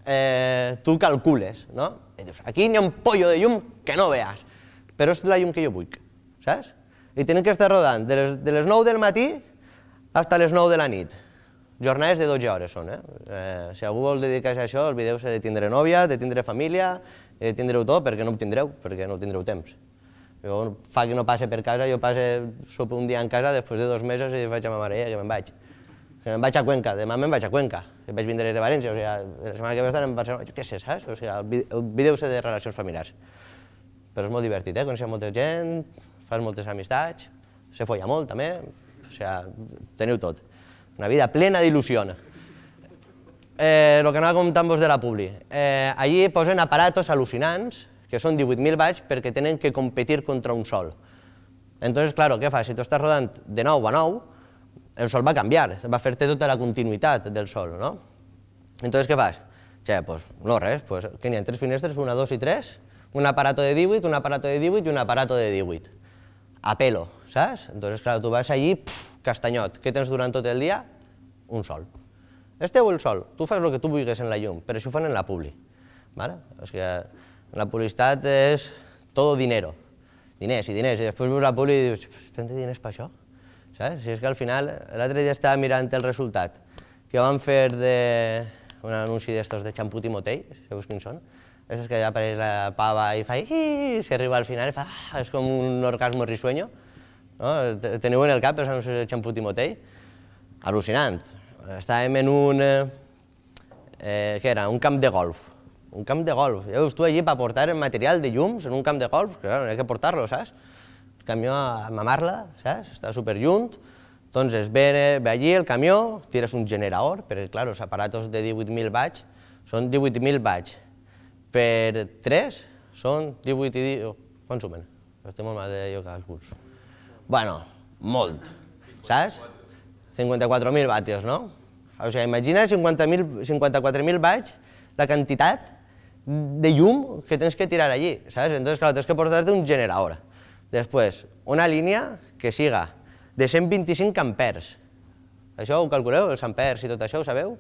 eh, tu calcules, no? I dius, aquí n'hi ha un pollo de llum que no veas, però és la llum que jo vull, saps? I tenen que estar rodant de les, de les 9 del matí fins a les 9 de la nit. Jornades de 12 hores són, eh? eh si algú vol dedicar-se a això, el vídeo s'ha de tindre nòvia, de tindre família, de eh, tindre-ho tot, perquè no ho tindreu, perquè no tindreu temps. Jo fa que no passe per casa, jo passe, sopo un dia en casa, després de dos mesos i faig a ma mare que me'n vaig em vaig a Cuenca, demà me'n vaig a Cuenca, em vaig vindre de València, o sigui, la setmana que ve estar en Barcelona, jo què sé, saps? O sigui, el, el vídeo és de relacions familiars. Però és molt divertit, eh? Coneixer molta gent, fas moltes amistats, se folla molt, també, o sigui, teniu tot. Una vida plena d'il·lusió. Eh, lo que anava comentant-vos de la Publi. Eh, allí posen aparatos al·lucinants, que són 18.000 baix, perquè tenen que competir contra un sol. Entonces, claro, què fas? Si tu estàs rodant de 9 a 9, el sol va canviar, va fer-te tota la continuïtat del sol, no? Entonces, què fas? Ja, pues, no res, pues, que n'hi ha tres finestres, una, dos i tres, un aparato de 18, un aparato de 18 i un aparato de 18. A pelo, saps? Entonces, clar, tu vas allí, puf, castanyot, què tens durant tot el dia? Un sol. És teu el sol, tu fas el que tu vulguis en la llum, però això ho fan en la publi. Vale? O sigui, la publicitat és tot dinero, diners i diners, i després veus la publi i dius, tens diners per això? Saps? Si és que al final, l'altre dia estava mirant el resultat que van fer de, un anunci d'estos de xamput i motell, veus quins són? Aquestes que ja apareix la pava i fa i si arriba al final fa, ah, és com un orgasmo risueño. No? Teniu en el cap els anuncis de xamput i motell? Al·lucinant. Estàvem en un... Eh, eh, què era? Un camp de golf. Un camp de golf. Ja veus tu allí per portar el material de llums en un camp de golf, clar, no hi ha que portar-lo, saps? camió a mamar-la, saps? Està superllunt. Doncs Entonces ve, ve allí el camió, tires un generador, perquè clar, els aparatos de 18.000 baix són 18.000 baix. Per 3 són 18 i... Oh, sumen? Estic molt mal de jo curs. Bueno, molt, saps? 54.000 vatios, no? O sigui, imagina 50.000, 54.000 baix la quantitat de llum que tens que tirar allí, saps? Entonces, clar, tens que portar-te un generador. Després, una línia que siga de 125 amperes. Això ho calculeu, els amperes i tot això, ho sabeu?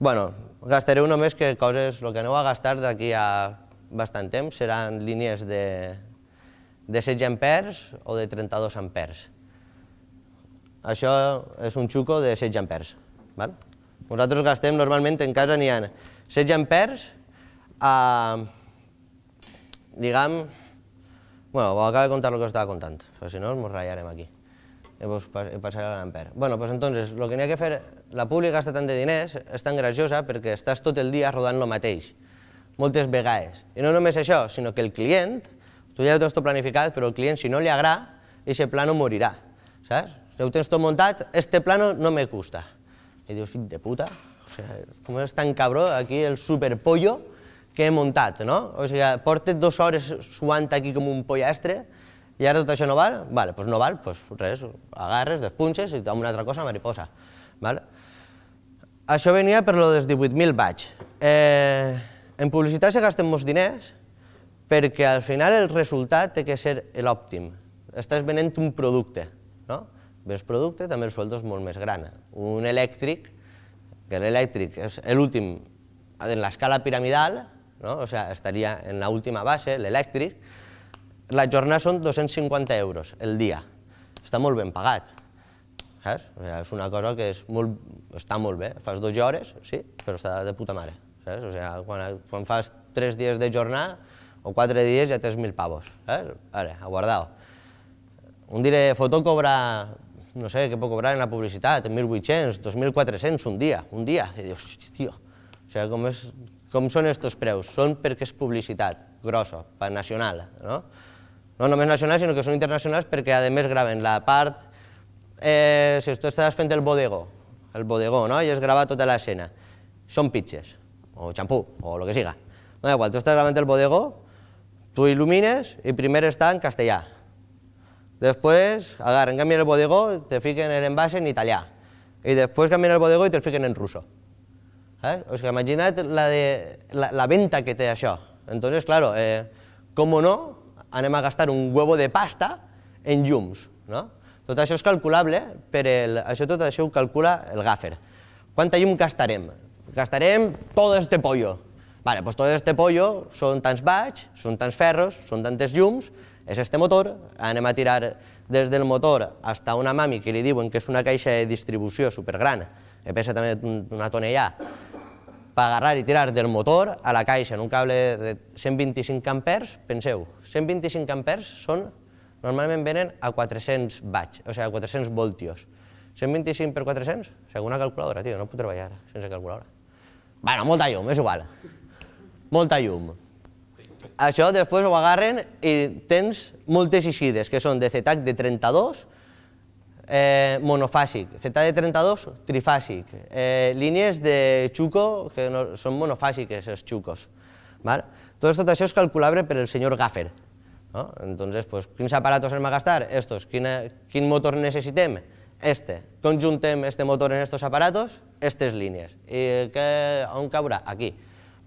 bueno, gastareu només que coses, el que no va gastar d'aquí a bastant temps seran línies de, de 16 amperes o de 32 amperes. Això és un xuco de 16 amperes. Val? Nosaltres gastem normalment, en casa n'hi ha 16 amperes, a, diguem, Bueno, os acabo de contar lo que os estaba contando, o si no nos rayaremos aquí. I vos passaré a l'amper. Bueno, pues entonces, lo que n'hi ha que fer, la pública està tant de diners, és tan graciosa perquè estàs tot el dia rodant lo mateix, moltes vegades. I no només això, sinó que el client, tu ja ho tens tot planificat, però el client si no li agrada, aquest no morirà, saps? Si ho tens tot muntat, este pla no me gusta. I dius, fill de puta, o sea, com és tan cabró, aquí el superpollo, que he muntat, no? O sigui, portes dues hores suant aquí com un pollastre i ara tot això no val? Vale, doncs no val, doncs res, agarres, despunxes i amb una altra cosa, mariposa. Vale? Això venia per lo dels 18.000 baix. Eh, en publicitat se gasten molts diners perquè al final el resultat té que ser l'òptim. Estàs venent un producte, no? Vens producte, també el sueldo és molt més gran. Un elèctric, que l'elèctric és l'últim en l'escala piramidal, ¿no? o sea, estaría en la última base, l'elèctric. La jornada són 250 euros el dia, està molt ben pagat, saps? O sea, és una cosa que és molt, està molt bé, fas 12 hores, sí, però està de puta mare, saps? O sea, quan, quan fas 3 dies de jornada o 4 dies ja tens 1.000 pavos, saps? Vale, a guardar Un diré, Fotó cobra no sé, què pot cobrar en la publicitat, 1.800, 2.400 un dia, un dia. I dius, tio, o sigui, com és Com son estos preus? Son porque es publicidad, grossa, para nacional, no? No es nacional, sino que son internacionales porque además graben la parte, eh, si tu estás frente el bodego, el bodegó, no? y es toda la escena. Son pitches o champú, o lo que siga. No da igual, tu estás gravant el bodegó, tú ilumines y primero está en castellà. después agarren, canvien el bodegó, te fiquen envase en italià. y después cambian el bodego y te fiquen en ruso. ¿Eh? O sigui, imagina't la, de, la, la, venta que té això. Entonces, claro, eh, com o no, anem a gastar un huevo de pasta en llums. No? Tot això és calculable, per el, això tot això ho calcula el gaffer. Quanta llum gastarem? Gastarem tot este pollo. Vale, pues tot este pollo són tants baix, són tants ferros, són tantes llums, és este motor, anem a tirar des del motor fins a una mami que li diuen que és una caixa de distribució supergran, que pesa també una tonellada, per agarrar i tirar del motor a la caixa en un cable de 125 amperes, penseu, 125 amperes són, normalment venen a 400 watts, o sigui, a 400 voltios. 125 per 400? O sigui, una calculadora, tio, no puc treballar ara, sense calculadora. Bueno, molta llum, és igual. Molta llum. Això després ho agarren i tens moltes eixides, que són de CETAC de 32, eh, monofàsic, ZD32 trifàsic, eh, línies de xuco que no, són monofàsiques, els xucos. Val? Tot, tot això és calculable per el senyor Gaffer. No? Entonces, pues, quins aparatos hem de gastar? Estos. Quin, quin motor necessitem? Este. Conjuntem este motor en estos aparatos, estes línies. I que, on caurà? Aquí.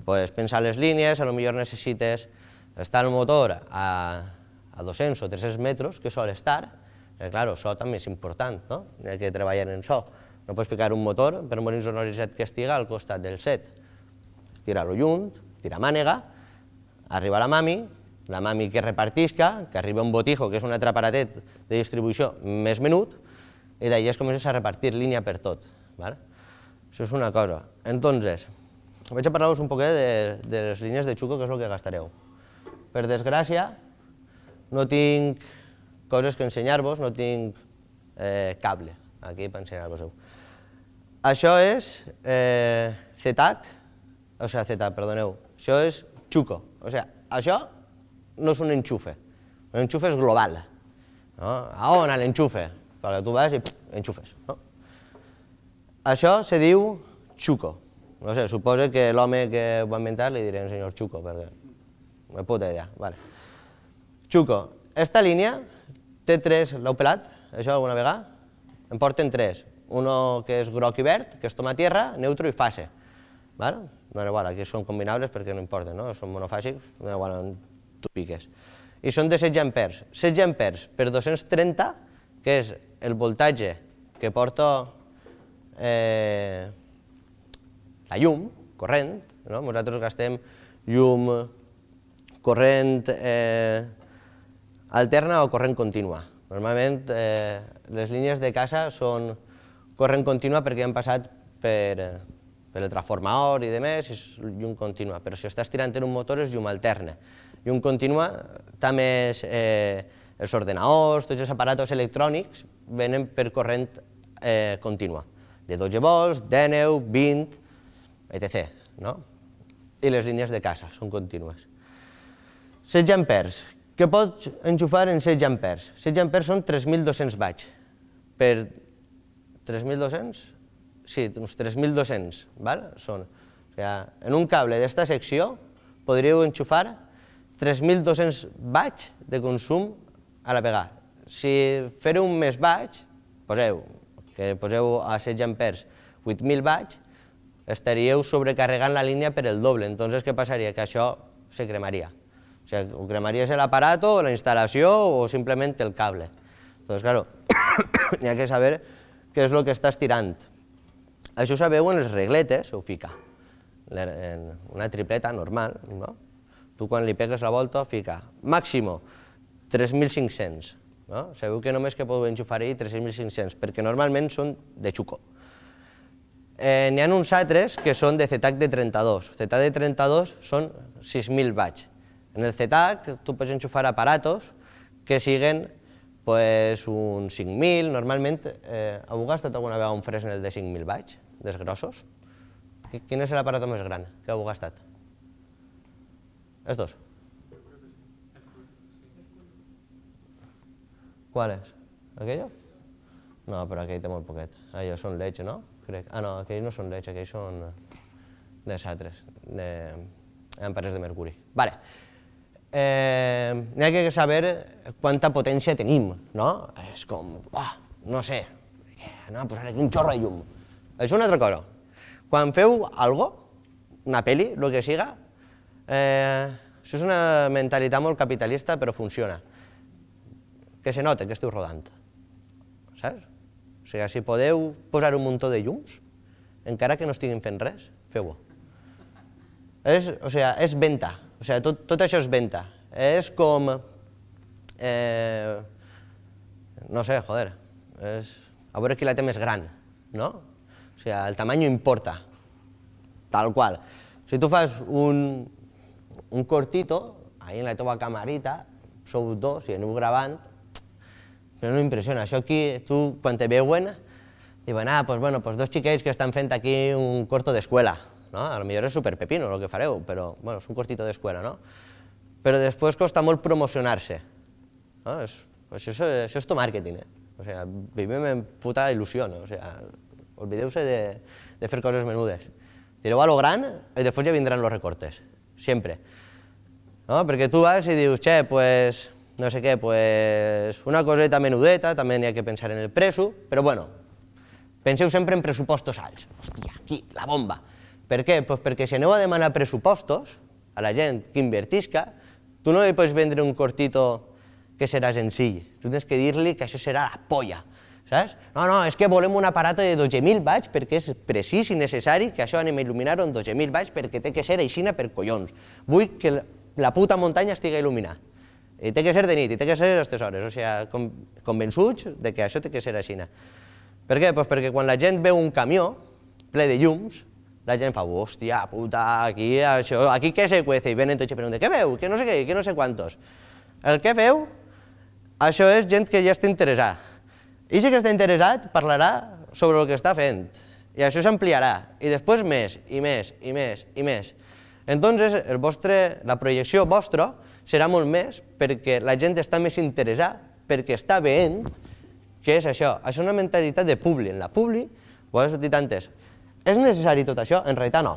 Pues, pensar les línies, a lo millor necessites estar el motor a, a 200 o 300 metres, que sol estar, Eh, claro, això també és important, no? Hi ha que treballar en això. No pots ficar un motor per morir sonoritzat que estiga al costat del set. tira lo junt, tira mànega, arriba la mami, la mami que repartisca, que arriba un botijo, que és un altre aparatet de distribució més menut, i d'allà es comença a repartir línia per tot. Això és una cosa. Entonces, vaig a parlar-vos un poquet de, de les línies de xuco, que és el que gastareu. Per desgràcia, no tinc coses que ensenyar-vos, no tinc eh, cable aquí per ensenyar-vos-ho. Això és eh, ZTAC, o sigui, ZTAC, perdoneu, això és Chuco, o sigui, això no és un enxufe, un enxufe és global. No? A on l'enxufe? Perquè tu vas i pff, enxufes. No? Això se diu Chuco. No sé, suposa que l'home que ho va inventar li diré senyor Chuco, perquè... Me puta idea, vale. Chuco, esta línia Té tres, l'heu pelat, això alguna vegada? En porten tres. Uno que és groc i verd, que és toma tierra, neutro i fase. No Dona igual, aquí són combinables perquè no importa, no? Són monofàsics, dona igual on tu piques. I són de 16 amperes, 16 amperes per 230, que és el voltatge que porta eh, la llum, corrent, no? Nosaltres gastem llum, corrent, eh, alterna o corrent contínua. Normalment eh, les línies de casa són corrent contínua perquè han passat per, per el transformador i demés, és llum contínua, però si estàs tirant en un motor és llum alterna. Llum contínua també és eh, els ordenadors, tots els aparatos electrònics venen per corrent eh, contínua, de 12 volts, 10, 20, etc. No? I les línies de casa són contínues. 16 amperes, que pots enxufar en 16 ampers. 16 ampers són 3.200 watts. Per 3.200? Sí, uns 3.200, val? Són. O sigui, en un cable d'esta secció podríeu enxufar 3.200 watts de consum a la vegada. Si fer un més baix, poseu, que poseu a 16 ampers 8.000 watts, estaríeu sobrecarregant la línia per el doble. Entonces, què passaria? Que això se cremaria sea, o cremaries el aparato, o la instalación, o simplemente el cable. Entonces, claro, hi [COUGHS] ha que saber què és el que estàs tirant. Això veu en les regletes, ho fica, en una tripleta normal, no? Tu quan li pegues la volta, fica màximo 3.500, no? Sabeu que només que podeu enxufar ahir 3.500, perquè normalment són de xucó. Eh, N'hi ha uns altres que són de ZTAC de 32. ZTAC de 32 són 6.000 watts. En el CETAC tú puedes enchufar aparatos que siguen pues, un 5.000, normalment... Eh, heu gastado alguna vegada un Fresnel de 5.000 watts, desgrosos? ¿Quién es el aparato més grande que heu gastado? Estos. ¿Cuál es? Aquello? No, però aquí tengo molt poquet. Ellos ah, són leche, no? Crec. Ah, no, aquells no són leche, aquells són eh, de Satres, de... amperes de mercuri. Vale eh, n'hi ha que saber quanta potència tenim, no? És com, uah, no sé, anem a posar aquí un xorro de llum. És una altra cosa. Quan feu algo, una peli, el que siga, eh, això és una mentalitat molt capitalista, però funciona. Que se note que esteu rodant, saps? O sigui, si podeu posar un muntó de llums, encara que no estiguin fent res, feu-ho. És, o sigui, és venta, O sea, todo eso es venta. es como, eh, no sé, joder, a ver qui la té es gran, no? O sea, el tamaño importa, tal cual. Si tú fas un, un cortito, ahí en la toma camarita, sub dos en un gravant, pero no impresiona. Yo aquí, tú cuando te veuen, diuen, ah, pues bueno, pues dos chiquillos que están frente aquí un corto de escuela no? A lo mejor es súper pepino lo que fareu, pero bueno, es un cortito de escuela, no? Pero después costa promocionarse promocionarse. Pues eso No? marketing marketing, eh? O sea, vivimos en puta ilusión, ¿eh? o sea, olvidéuse de, hacer cosas menudes. tiro a lo gran y después ya vendrán los recortes, Siempre. No? tú tú vas y dices, che, pues, no sé qué, pues, una coseta menudeta, también hay que pensar en el presu pero bueno, pensé siempre en presupuestos altos. Hostia, aquí, la bomba. Per què? Pues perquè si aneu a demanar pressupostos a la gent que invertisca, tu no li pots vendre un cortito que serà senzill. Tu tens que dir-li que això serà la polla, saps? No, no, és que volem un aparat de 12.000 watts perquè és precís i necessari que això anem a il·luminar-ho amb 12.000 watts perquè té que ser aixina per collons. Vull que la puta muntanya estigui il·luminada. I té que ser de nit, i té que ser a les hores, o sigui, com, convençuts de que això té que ser aixina. Per què? Pues perquè quan la gent veu un camió ple de llums, la gent fa, hòstia, puta, aquí, això, aquí què se cuece? I venen tots i pregunten, què veu? Que no sé què, que no sé quantos. El que veu, això és gent que ja està interessada. I si que està interessat parlarà sobre el que està fent. I això s'ampliarà. I després més, i més, i més, i més. Entonces, el vostre, la projecció vostra serà molt més perquè la gent està més interessada, perquè està veient què és això. Això és una mentalitat de publi. En la publi, ho has dit antes, és necessari tot això? En realitat no.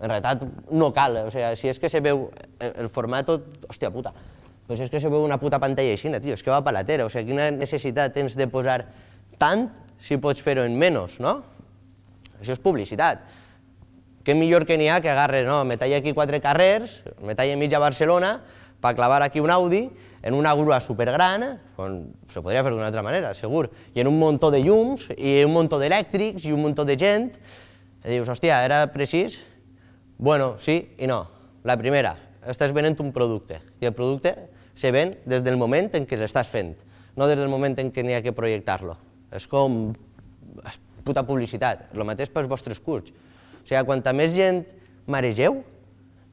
En realitat no cal, eh? o sigui, si és que se veu eh, el format tot, hòstia puta, si és que se veu una puta pantalla així, tio, és que va palatera, o sigui, quina necessitat tens de posar tant si pots fer-ho en menys, no? Això és publicitat. Què millor que n'hi ha que agarre, no, me talla aquí quatre carrers, me talla mitja Barcelona, per clavar aquí un Audi, en una grua supergran, com se podria fer d'una altra manera, segur, i en un muntó de llums, i un muntó d'elèctrics, i un muntó de gent, i dius, hòstia, era precís? Bueno, sí i no. La primera, estàs venent un producte, i el producte se ven des del moment en què l'estàs fent, no des del moment en què n'hi ha que projectar-lo. És com és puta publicitat, el mateix pels vostres curts. O sigui, quanta més gent maregeu,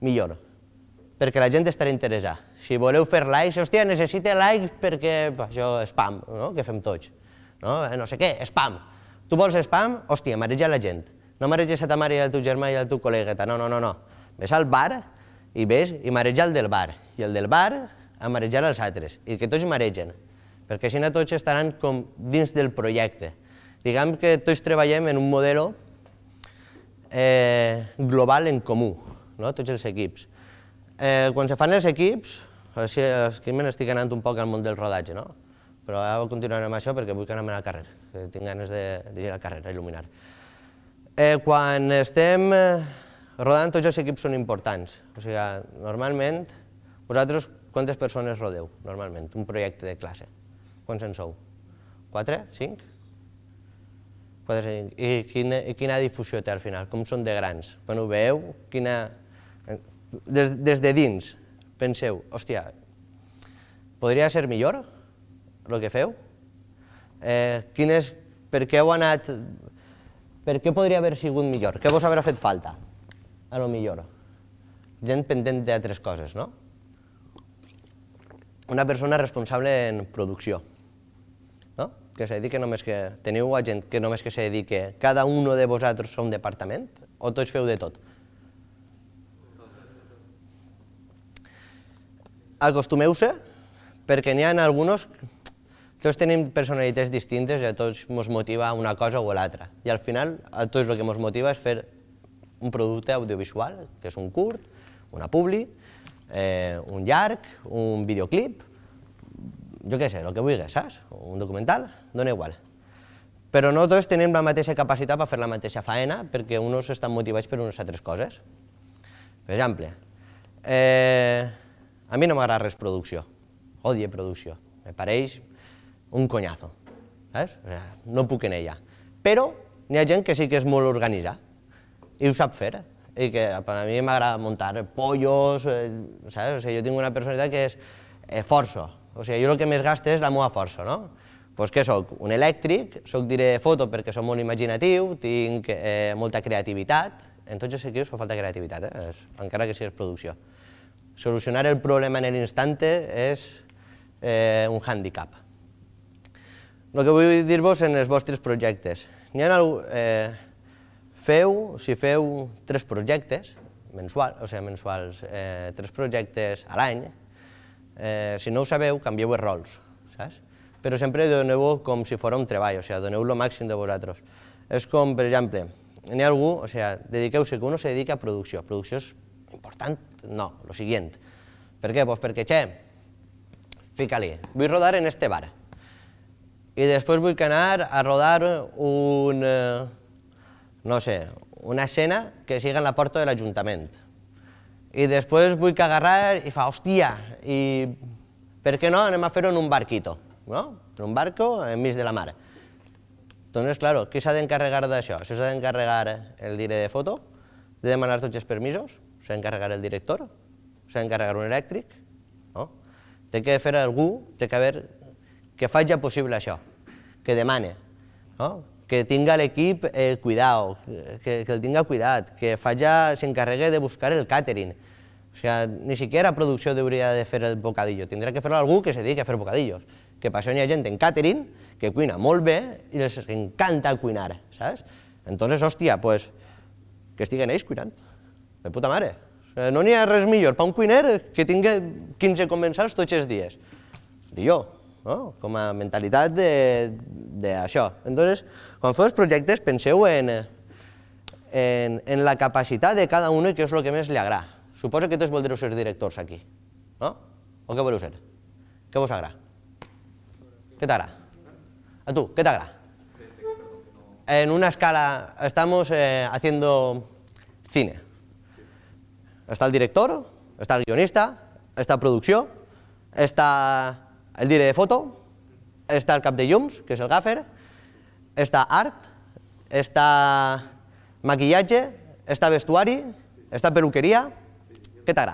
millor, perquè la gent estarà interessada. Si voleu fer likes, hòstia, necessite likes perquè això és spam, no? que fem tots. No, eh, no sé què, spam. Tu vols spam? Hòstia, mareja la gent. No mareges a ta mare i al teu germà i al teu col·legueta, no, no, no, no. Ves al bar i ves i mareja el del bar, i el del bar a marejar els altres, i que tots maregen, perquè així tots estaran com dins del projecte. Diguem que tots treballem en un model eh, global en comú, no? tots els equips. Eh, quan se fan els equips, o sigui, que me n'estic anant un poc al món del rodatge, no? però ara continuarem amb això perquè vull que anem la carrera, que tinc ganes de, de la carrera, carrer il·luminar. Eh, quan estem eh, rodant, tots els equips són importants. O sigui, normalment, vosaltres quantes persones rodeu, normalment, un projecte de classe? Quants en sou? Quatre? Cinc? Quatre, cinc. I quina, i quina difusió té al final? Com són de grans? Quan ho veieu, quina... Eh, des, des de dins, penseu, hòstia, podria ser millor el que feu? Eh, quines, per què heu anat per què podria haver sigut millor? Què vos haurà fet falta? A lo millor. Gent pendent d'altres coses, no? Una persona responsable en producció, no? Que se dedique només que... Teniu a gent que només que se dedique... Cada un de vosaltres a un departament? O tots feu de tot? Acostumeu-se, perquè n'hi ha alguns tots tenim personalitats distintes i a tots ens motiva una cosa o l'altra. I al final, a tots el que ens motiva és fer un producte audiovisual, que és un curt, una publi, eh, un llarg, un videoclip, jo què sé, el que vulguis, saps? Un documental, dona igual. Però no tots tenim la mateixa capacitat per fer la mateixa faena, perquè uns estan motivats per unes altres coses. Per exemple, eh, a mi no m'agrada res producció, odie producció. Me pareix un conyazo, saps? No puc en ella. Però n'hi ha gent que sí que és molt organitzada i ho sap fer. Eh? I que per a mi m'agrada muntar pollos, eh, saps? O sigui, jo tinc una personalitat que és eh, força. O sigui, jo el que més gasto és la meva força, no? Pues què sóc? Un elèctric, sóc diré foto perquè som molt imaginatiu, tinc eh, molta creativitat, en tots els equips fa falta creativitat, eh? és, encara que sigui producció. Solucionar el problema en l'instant és eh, un hàndicap. El que vull dir-vos en els vostres projectes. N'hi ha algú... Eh, feu, si feu tres projectes, mensual, o sigui, mensuals, eh, tres projectes a l'any, eh, si no ho sabeu, canvieu els rols, saps? Però sempre doneu-ho com si fos un treball, o sigui, doneu el màxim de vosaltres. És com, per exemple, n'hi ha algú, o sigui, dediqueu-se que un se dedica a producció. Producció és important? No, lo següent. Per què? Pues perquè, che, fica-li, vull rodar en este bar i després vull anar a rodar un, eh, no sé, una escena que siga en la porta de l'Ajuntament. I després vull que agarrar i fa, hòstia, i per què no anem a fer-ho en un barquito, no? En un barco enmig de la mar. Doncs, claro, qui s'ha d'encarregar d'això? Això s'ha d'encarregar el dire de foto, de demanar tots els permisos, s'ha d'encarregar el director, s'ha d'encarregar un elèctric, no? Té que fer algú, té que haver que faci possible això, que demane, no? que tinga l'equip eh, cuidat, que, que el tinga cuidat, que ja s'encarregue de buscar el catering. O sigui, ni siquiera producció hauria de fer el bocadillo, tindrà que fer-ho algú que se dediqui a fer bocadillos, que per això hi ha gent en catering que cuina molt bé i les encanta cuinar, saps? Entonces, hòstia, pues, que estiguen ells cuinant, de puta mare. O sigui, no n'hi ha res millor per un cuiner que tingui 15 comensals tots els dies. Dic jo, Oh, como mentalidad de de Entonces, cuando feu proyectos, pensé en, en, la capacidad de cada uno y qué es lo que més le agrada. Supongo que tots a ser directors aquí, no? O què a ser? ¿Qué vos agrada? te t'agrada? A qué te t'agrada? En una escala, estamos eh, haciendo cine. Está el director, está el guionista, está producción, está el dire de foto, está el cap de jumps que es el gaffer, está art, está maquillaje, está vestuari, está peluquería. ¿Qué te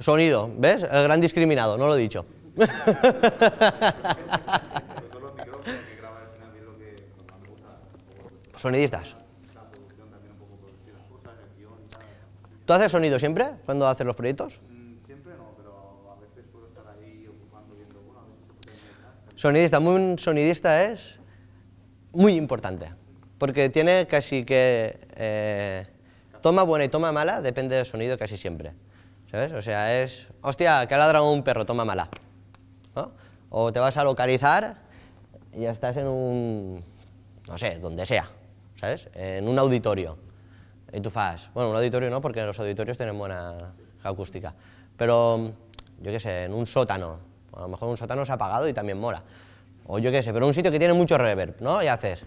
Sonido, ¿ves? El gran discriminado, no lo he dicho. Sonidistas. ¿Tú haces sonido siempre cuando haces los proyectos? Mm, siempre no, pero a veces suelo estar ahí ocupando viendo uno, a veces se Sonidista, muy un sonidista es muy importante, porque tiene casi que eh, toma buena y toma mala, depende del sonido casi siempre. ¿Sabes? O sea, es, hostia, que ha un perro, toma mala. O te vas a localizar y ya estás en un, no sé, donde sea, ¿sabes? En un auditorio y tú fas, bueno, un auditorio no, porque los auditorios tienen buena acústica, pero yo qué sé, en un sótano, a lo mejor un sótano se ha apagado y también mola, o yo qué sé, pero un sitio que tiene mucho reverb, ¿no? Y haces,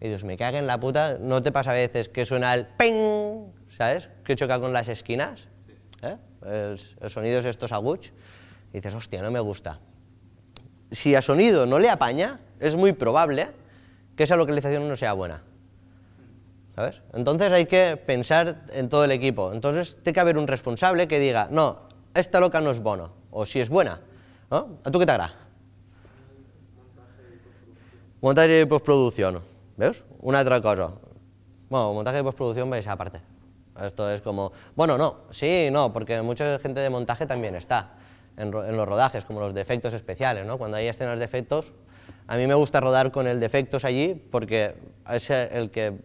y Dios, me cague en la puta, ¿no te pasa a veces que suena el ping, ¿sabes? Que choca con las esquinas, ¿eh? el, sonidos estos aguch, y dices, hostia, no me gusta. Si a sonido no le apaña, es muy probable que esa localización no sea buena. Entonces hay que pensar en todo el equipo. Entonces tiene que haber un responsable que diga, no, esta loca no es buena, o si es buena. ¿no? ¿A tú qué te agrada? Montaje y postproducción. ¿Ves? Una otra cosa. Bueno, montaje y postproducción vais aparte. Esto es como, bueno, no, sí, no, porque mucha gente de montaje también está en, los rodajes, como los defectos especiales, ¿no? Cuando hay escenas de efectos, a mí me gusta rodar con el defectos allí porque es el que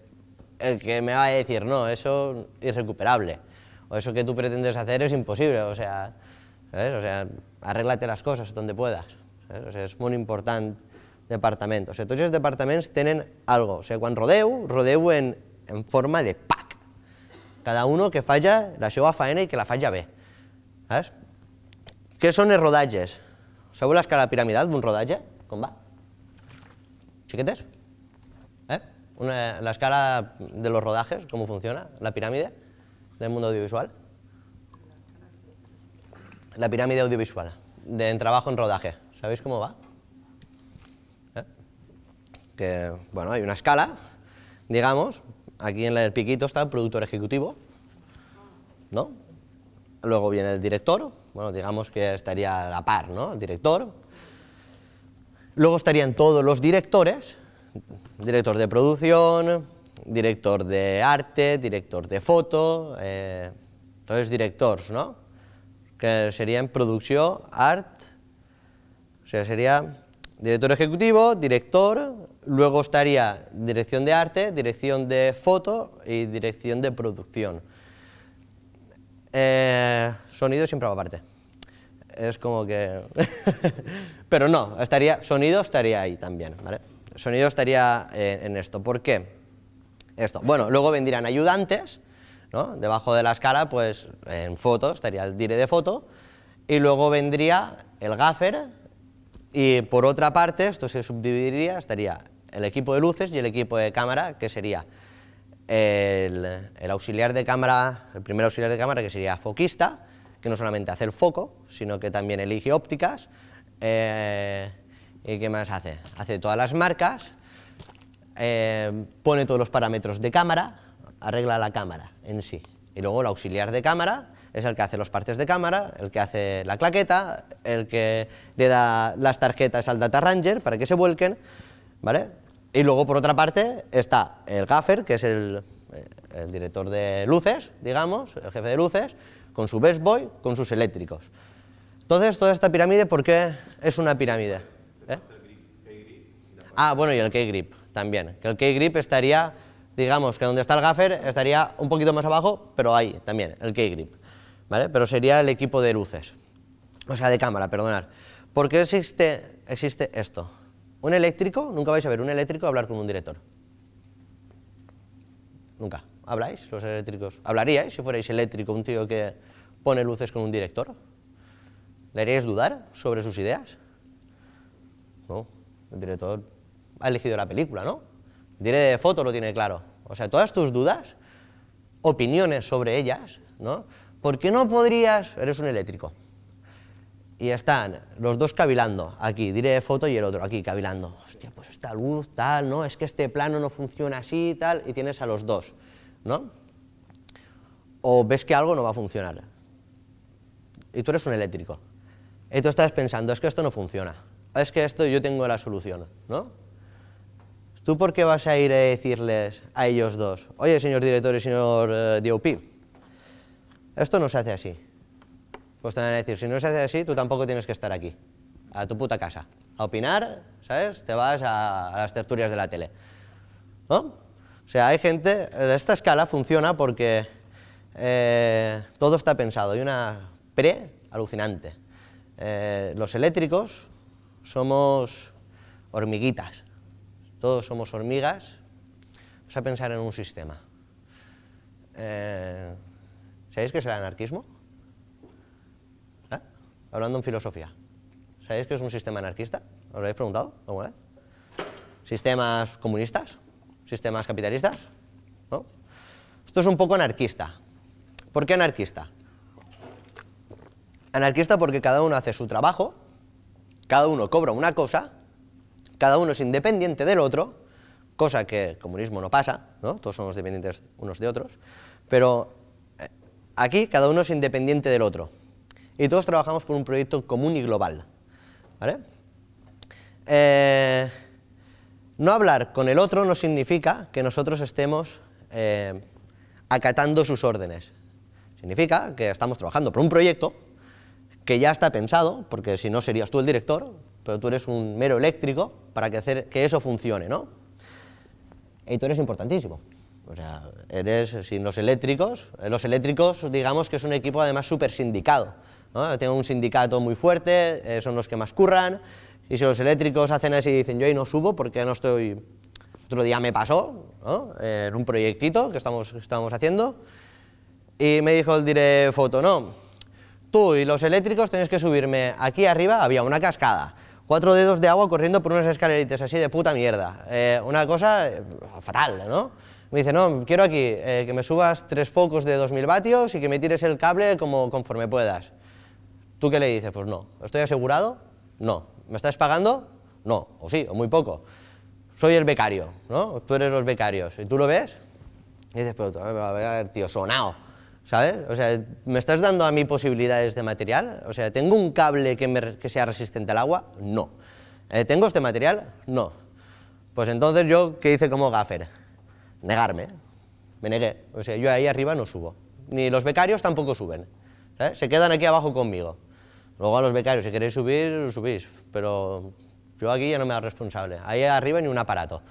el que me va a decir, no, eso es irrecuperable, o eso que tú pretendes hacer es imposible, o sea, ¿sabes? O sea arréglate las coses donde puedas, ¿sabes? O sea, es muy important departament, o sigui, tots els departaments tenen algo, o sigui, quan rodeu, rodeu en, en forma de pack, cada uno que falla la seva faena i que la falla bé, saps? Què són els rodatges? Sabeu l'escala piramidal d'un rodatge? Com va? Xiquetes? la escala de los rodajes, cómo funciona, la pirámide del mundo audiovisual. La pirámide audiovisual, de trabajo en rodaje. ¿Sabéis cómo va? ¿Eh? Que, bueno, hay una escala, digamos, aquí en el piquito está el productor ejecutivo, ¿no? Luego viene el director, bueno, digamos que estaría a la par, ¿no? El director. Luego estarían todos los directores, director de producción, director de arte, director de foto, entonces eh, directores, ¿no? Que serían producción, art, o sea, sería director ejecutivo, director, luego estaría dirección de arte, dirección de foto y dirección de producción. Eh, sonido siempre va aparte. Es como que... [LAUGHS] Pero no, estaría, sonido estaría ahí también, ¿vale? sonido estaría eh, en esto. ¿Por qué? Esto. Bueno, luego vendrían ayudantes, ¿no? Debajo de la escala, pues en foto, estaría el dire de foto, y luego vendría el gaffer, y por otra parte, esto se subdividiría, estaría el equipo de luces y el equipo de cámara, que sería el, auxiliar de cámara, el primer auxiliar de cámara, que sería foquista, que no solamente hace el foco, sino que también elige ópticas, eh, ¿Y eh, ¿qué más hace? Hace todas las marcas, eh, pone todos los parámetros de cámara, arregla la cámara en sí. Y luego el auxiliar de cámara es el que hace los partes de cámara, el que hace la claqueta, el que le da las tarjetas al data ranger para que se vuelquen, ¿vale? Y luego por otra parte está el gaffer, que es el, eh, el director de luces, digamos, el jefe de luces, con su best boy, con sus eléctricos. Entonces, toda esta pirámide, ¿por qué es una pirámide? Ah, bueno, y el K-grip también, que el K-grip estaría, digamos, que donde está el gaffer estaría un poquito más abajo, pero ahí también, el K-grip, ¿vale? Pero sería el equipo de luces, o sea, de cámara, perdonad. ¿Por qué existe, existe esto? Un eléctrico, nunca vais a ver un eléctrico hablar con un director. Nunca. ¿Habláis los eléctricos? ¿Hablaríais si fuerais eléctrico, un tío que pone luces con un director? ¿Le haríais dudar sobre sus ideas? No, el director ha elegido la película, ¿no? Diré de foto lo tiene claro. O sea, todas tus dudas, opiniones sobre ellas, ¿no? ¿Por qué no podrías...? Eres un eléctrico. Y están los dos cavilando, aquí, diré de foto y el otro aquí, cavilando. Hostia, pues esta luz, tal, ¿no? Es que este plano no funciona así, tal, y tienes a los dos, ¿no? O ves que algo no va a funcionar. Y tú eres un eléctrico. Y tú estás pensando, es que esto no funciona. Es que esto yo tengo la solución, ¿no? ¿Tú por qué vas a ir a decirles a ellos dos, oye, señor director y señor eh, DOP, esto no se hace así? Pues te van a decir, si no se hace así, tú tampoco tienes que estar aquí, a tu puta casa, a opinar, ¿sabes? Te vas a, las tertulias de la tele. ¿No? O sea, hay gente, esta escala funciona porque eh, todo está pensado, hay una pre alucinante. Eh, los eléctricos somos hormiguitas, todos somos hormigas, vamos a pensar en un sistema. Eh, ¿Sabéis qué es el anarquismo? ¿Eh? Hablando en filosofía. ¿Sabéis qué es un sistema anarquista? ¿Os lo habéis preguntado ¿Sistemas comunistas? ¿Sistemas capitalistas? ¿No? Esto es un poco anarquista. ¿Por qué anarquista? Anarquista porque cada uno hace su trabajo, cada uno cobra una cosa cada uno es independiente del otro, cosa que el comunismo no pasa, ¿no? todos somos dependientes unos de otros, pero eh, aquí cada uno es independiente del otro y todos trabajamos por un proyecto común y global. Eh, no hablar con el otro no significa que nosotros estemos eh, acatando sus órdenes. Significa que estamos trabajando por un proyecto que ya está pensado, porque si no serías tú el director, pero tú eres un mero eléctrico para que, hacer, que eso funcione, ¿no? Y tú eres importantísimo. O sea, eres, sin los eléctricos, los eléctricos digamos que es un equipo además súper sindicado. Tengo un sindicato muy fuerte, eh, son los que más curran, y si los eléctricos hacen así y dicen yo ahí no subo porque no estoy... Otro día me pasó, en un proyectito que estamos, estamos haciendo, y me dijo el de foto, no, tú y los eléctricos tenéis que subirme aquí arriba, había una cascada, cuatro dedos de agua corriendo por unas escaleritas así de puta mierda. Eh, una cosa eh, fatal, ¿no? Me dice, no, quiero aquí eh, que me subas tres focos de 2000 vatios y que me tires el cable como conforme puedas. ¿Tú qué le dices? Pues no. ¿Estoy asegurado? No. ¿Me estás pagando? No. O sí, o muy poco. Soy el becario, ¿no? Tú eres los becarios. ¿Y tú lo ves? Y dices, pero a ver, tío, sonado ¿sabes? O sea, ¿me estás dando a mí posibilidades de material? O sea, ¿tengo un cable que, sea resistente al agua? No. Eh, ¿Tengo este material? No. Pues entonces yo, ¿qué hice como gaffer? Negarme. Me negué. O sea, yo ahí arriba no subo. Ni los becarios tampoco suben. Se quedan aquí abajo conmigo. Luego a los becarios, si queréis subir, subís. Pero yo aquí ya no me hago responsable. Ahí arriba ni un aparato.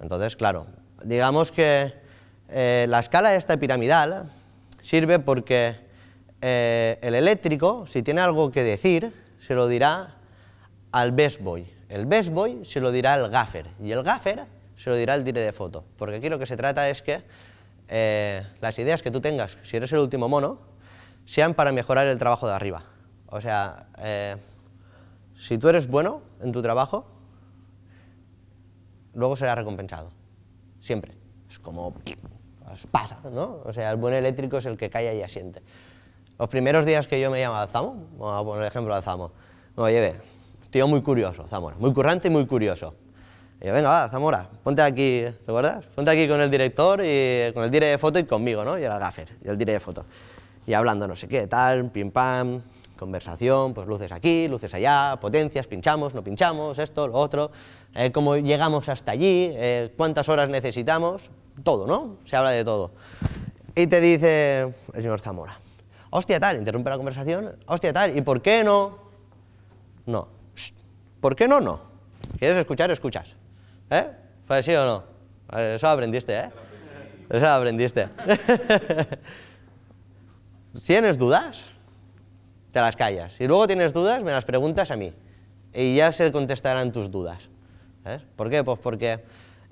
Entonces, claro, digamos que eh, la escala esta piramidal Sirve porque eh, el eléctrico, si tiene algo que decir, se lo dirá al best boy. El best boy se lo dirá al gaffer y el gaffer se lo dirá al director de foto. Porque aquí lo que se trata es que eh, las ideas que tú tengas, si eres el último mono, sean para mejorar el trabajo de arriba. O sea, eh, si tú eres bueno en tu trabajo, luego serás recompensado. Siempre. Es como pasa, ¿no? O sea, el buen eléctrico es el que calla y asiente. Los primeros días que yo me llamaba Zamo, vamos a poner el ejemplo de Zamo, me lleve, tío muy curioso, Zamora, muy currante y muy curioso. Y yo, venga, va, Zamora, ponte aquí, ¿te acuerdas? Ponte aquí con el director, y con el director de foto y conmigo, ¿no? Y el gaffer, y el director de foto. Y hablando no sé qué, tal, pim pam, conversación, pues luces aquí, luces allá, potencias, pinchamos, no pinchamos, esto, lo otro, eh, cómo llegamos hasta allí, eh, cuántas horas necesitamos, todo, ¿no? Se habla de todo. Y te dice el señor Zamora, hostia tal, interrumpe la conversación, hostia tal, ¿y por qué no? No. ¿Por qué no? No. ¿Quieres escuchar? Escuchas. ¿Eh? ¿Fue pues así o no? Eso aprendiste, ¿eh? Eso aprendiste. [LAUGHS] ¿Tienes dudas? Te las callas. Y luego tienes dudas, me las preguntas a mí. Y ya se contestarán tus dudas. ¿Por qué? Pues porque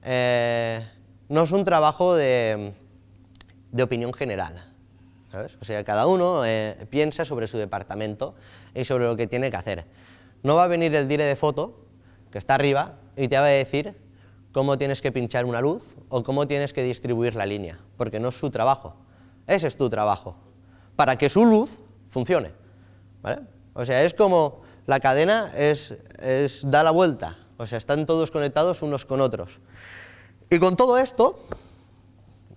eh, no es un trabajo de, opinión general. O sea, cada uno eh, piensa sobre su departamento y sobre lo que tiene que hacer. No va a venir el dire de foto, que está arriba, y te va a decir cómo tienes que pinchar una luz o cómo tienes que distribuir la línea, porque no es su trabajo. Ese es tu trabajo, para que su luz funcione. O sea, es como la cadena es, es da la vuelta, o sea, están todos conectados unos con otros. Y con todo esto,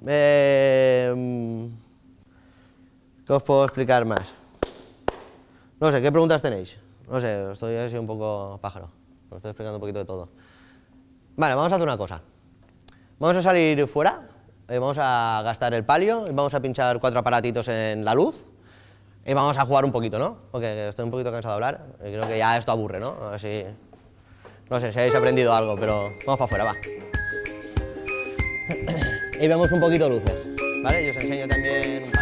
eh, ¿qué os puedo explicar más? No sé, ¿qué preguntas tenéis? No sé, estoy así un poco pájaro. Os estoy explicando un poquito de todo. Vale, vamos a hacer una cosa. Vamos a salir fuera, eh, vamos a gastar el palio, vamos a pinchar cuatro aparatitos en la luz y vamos a jugar un poquito, ¿no? Porque estoy un poquito cansado de hablar y creo que ya esto aburre, ¿no? Así... No sé si habéis aprendido algo, pero vamos para afuera, va y vemos un poquito luces. ¿Vale? Yo os enseño también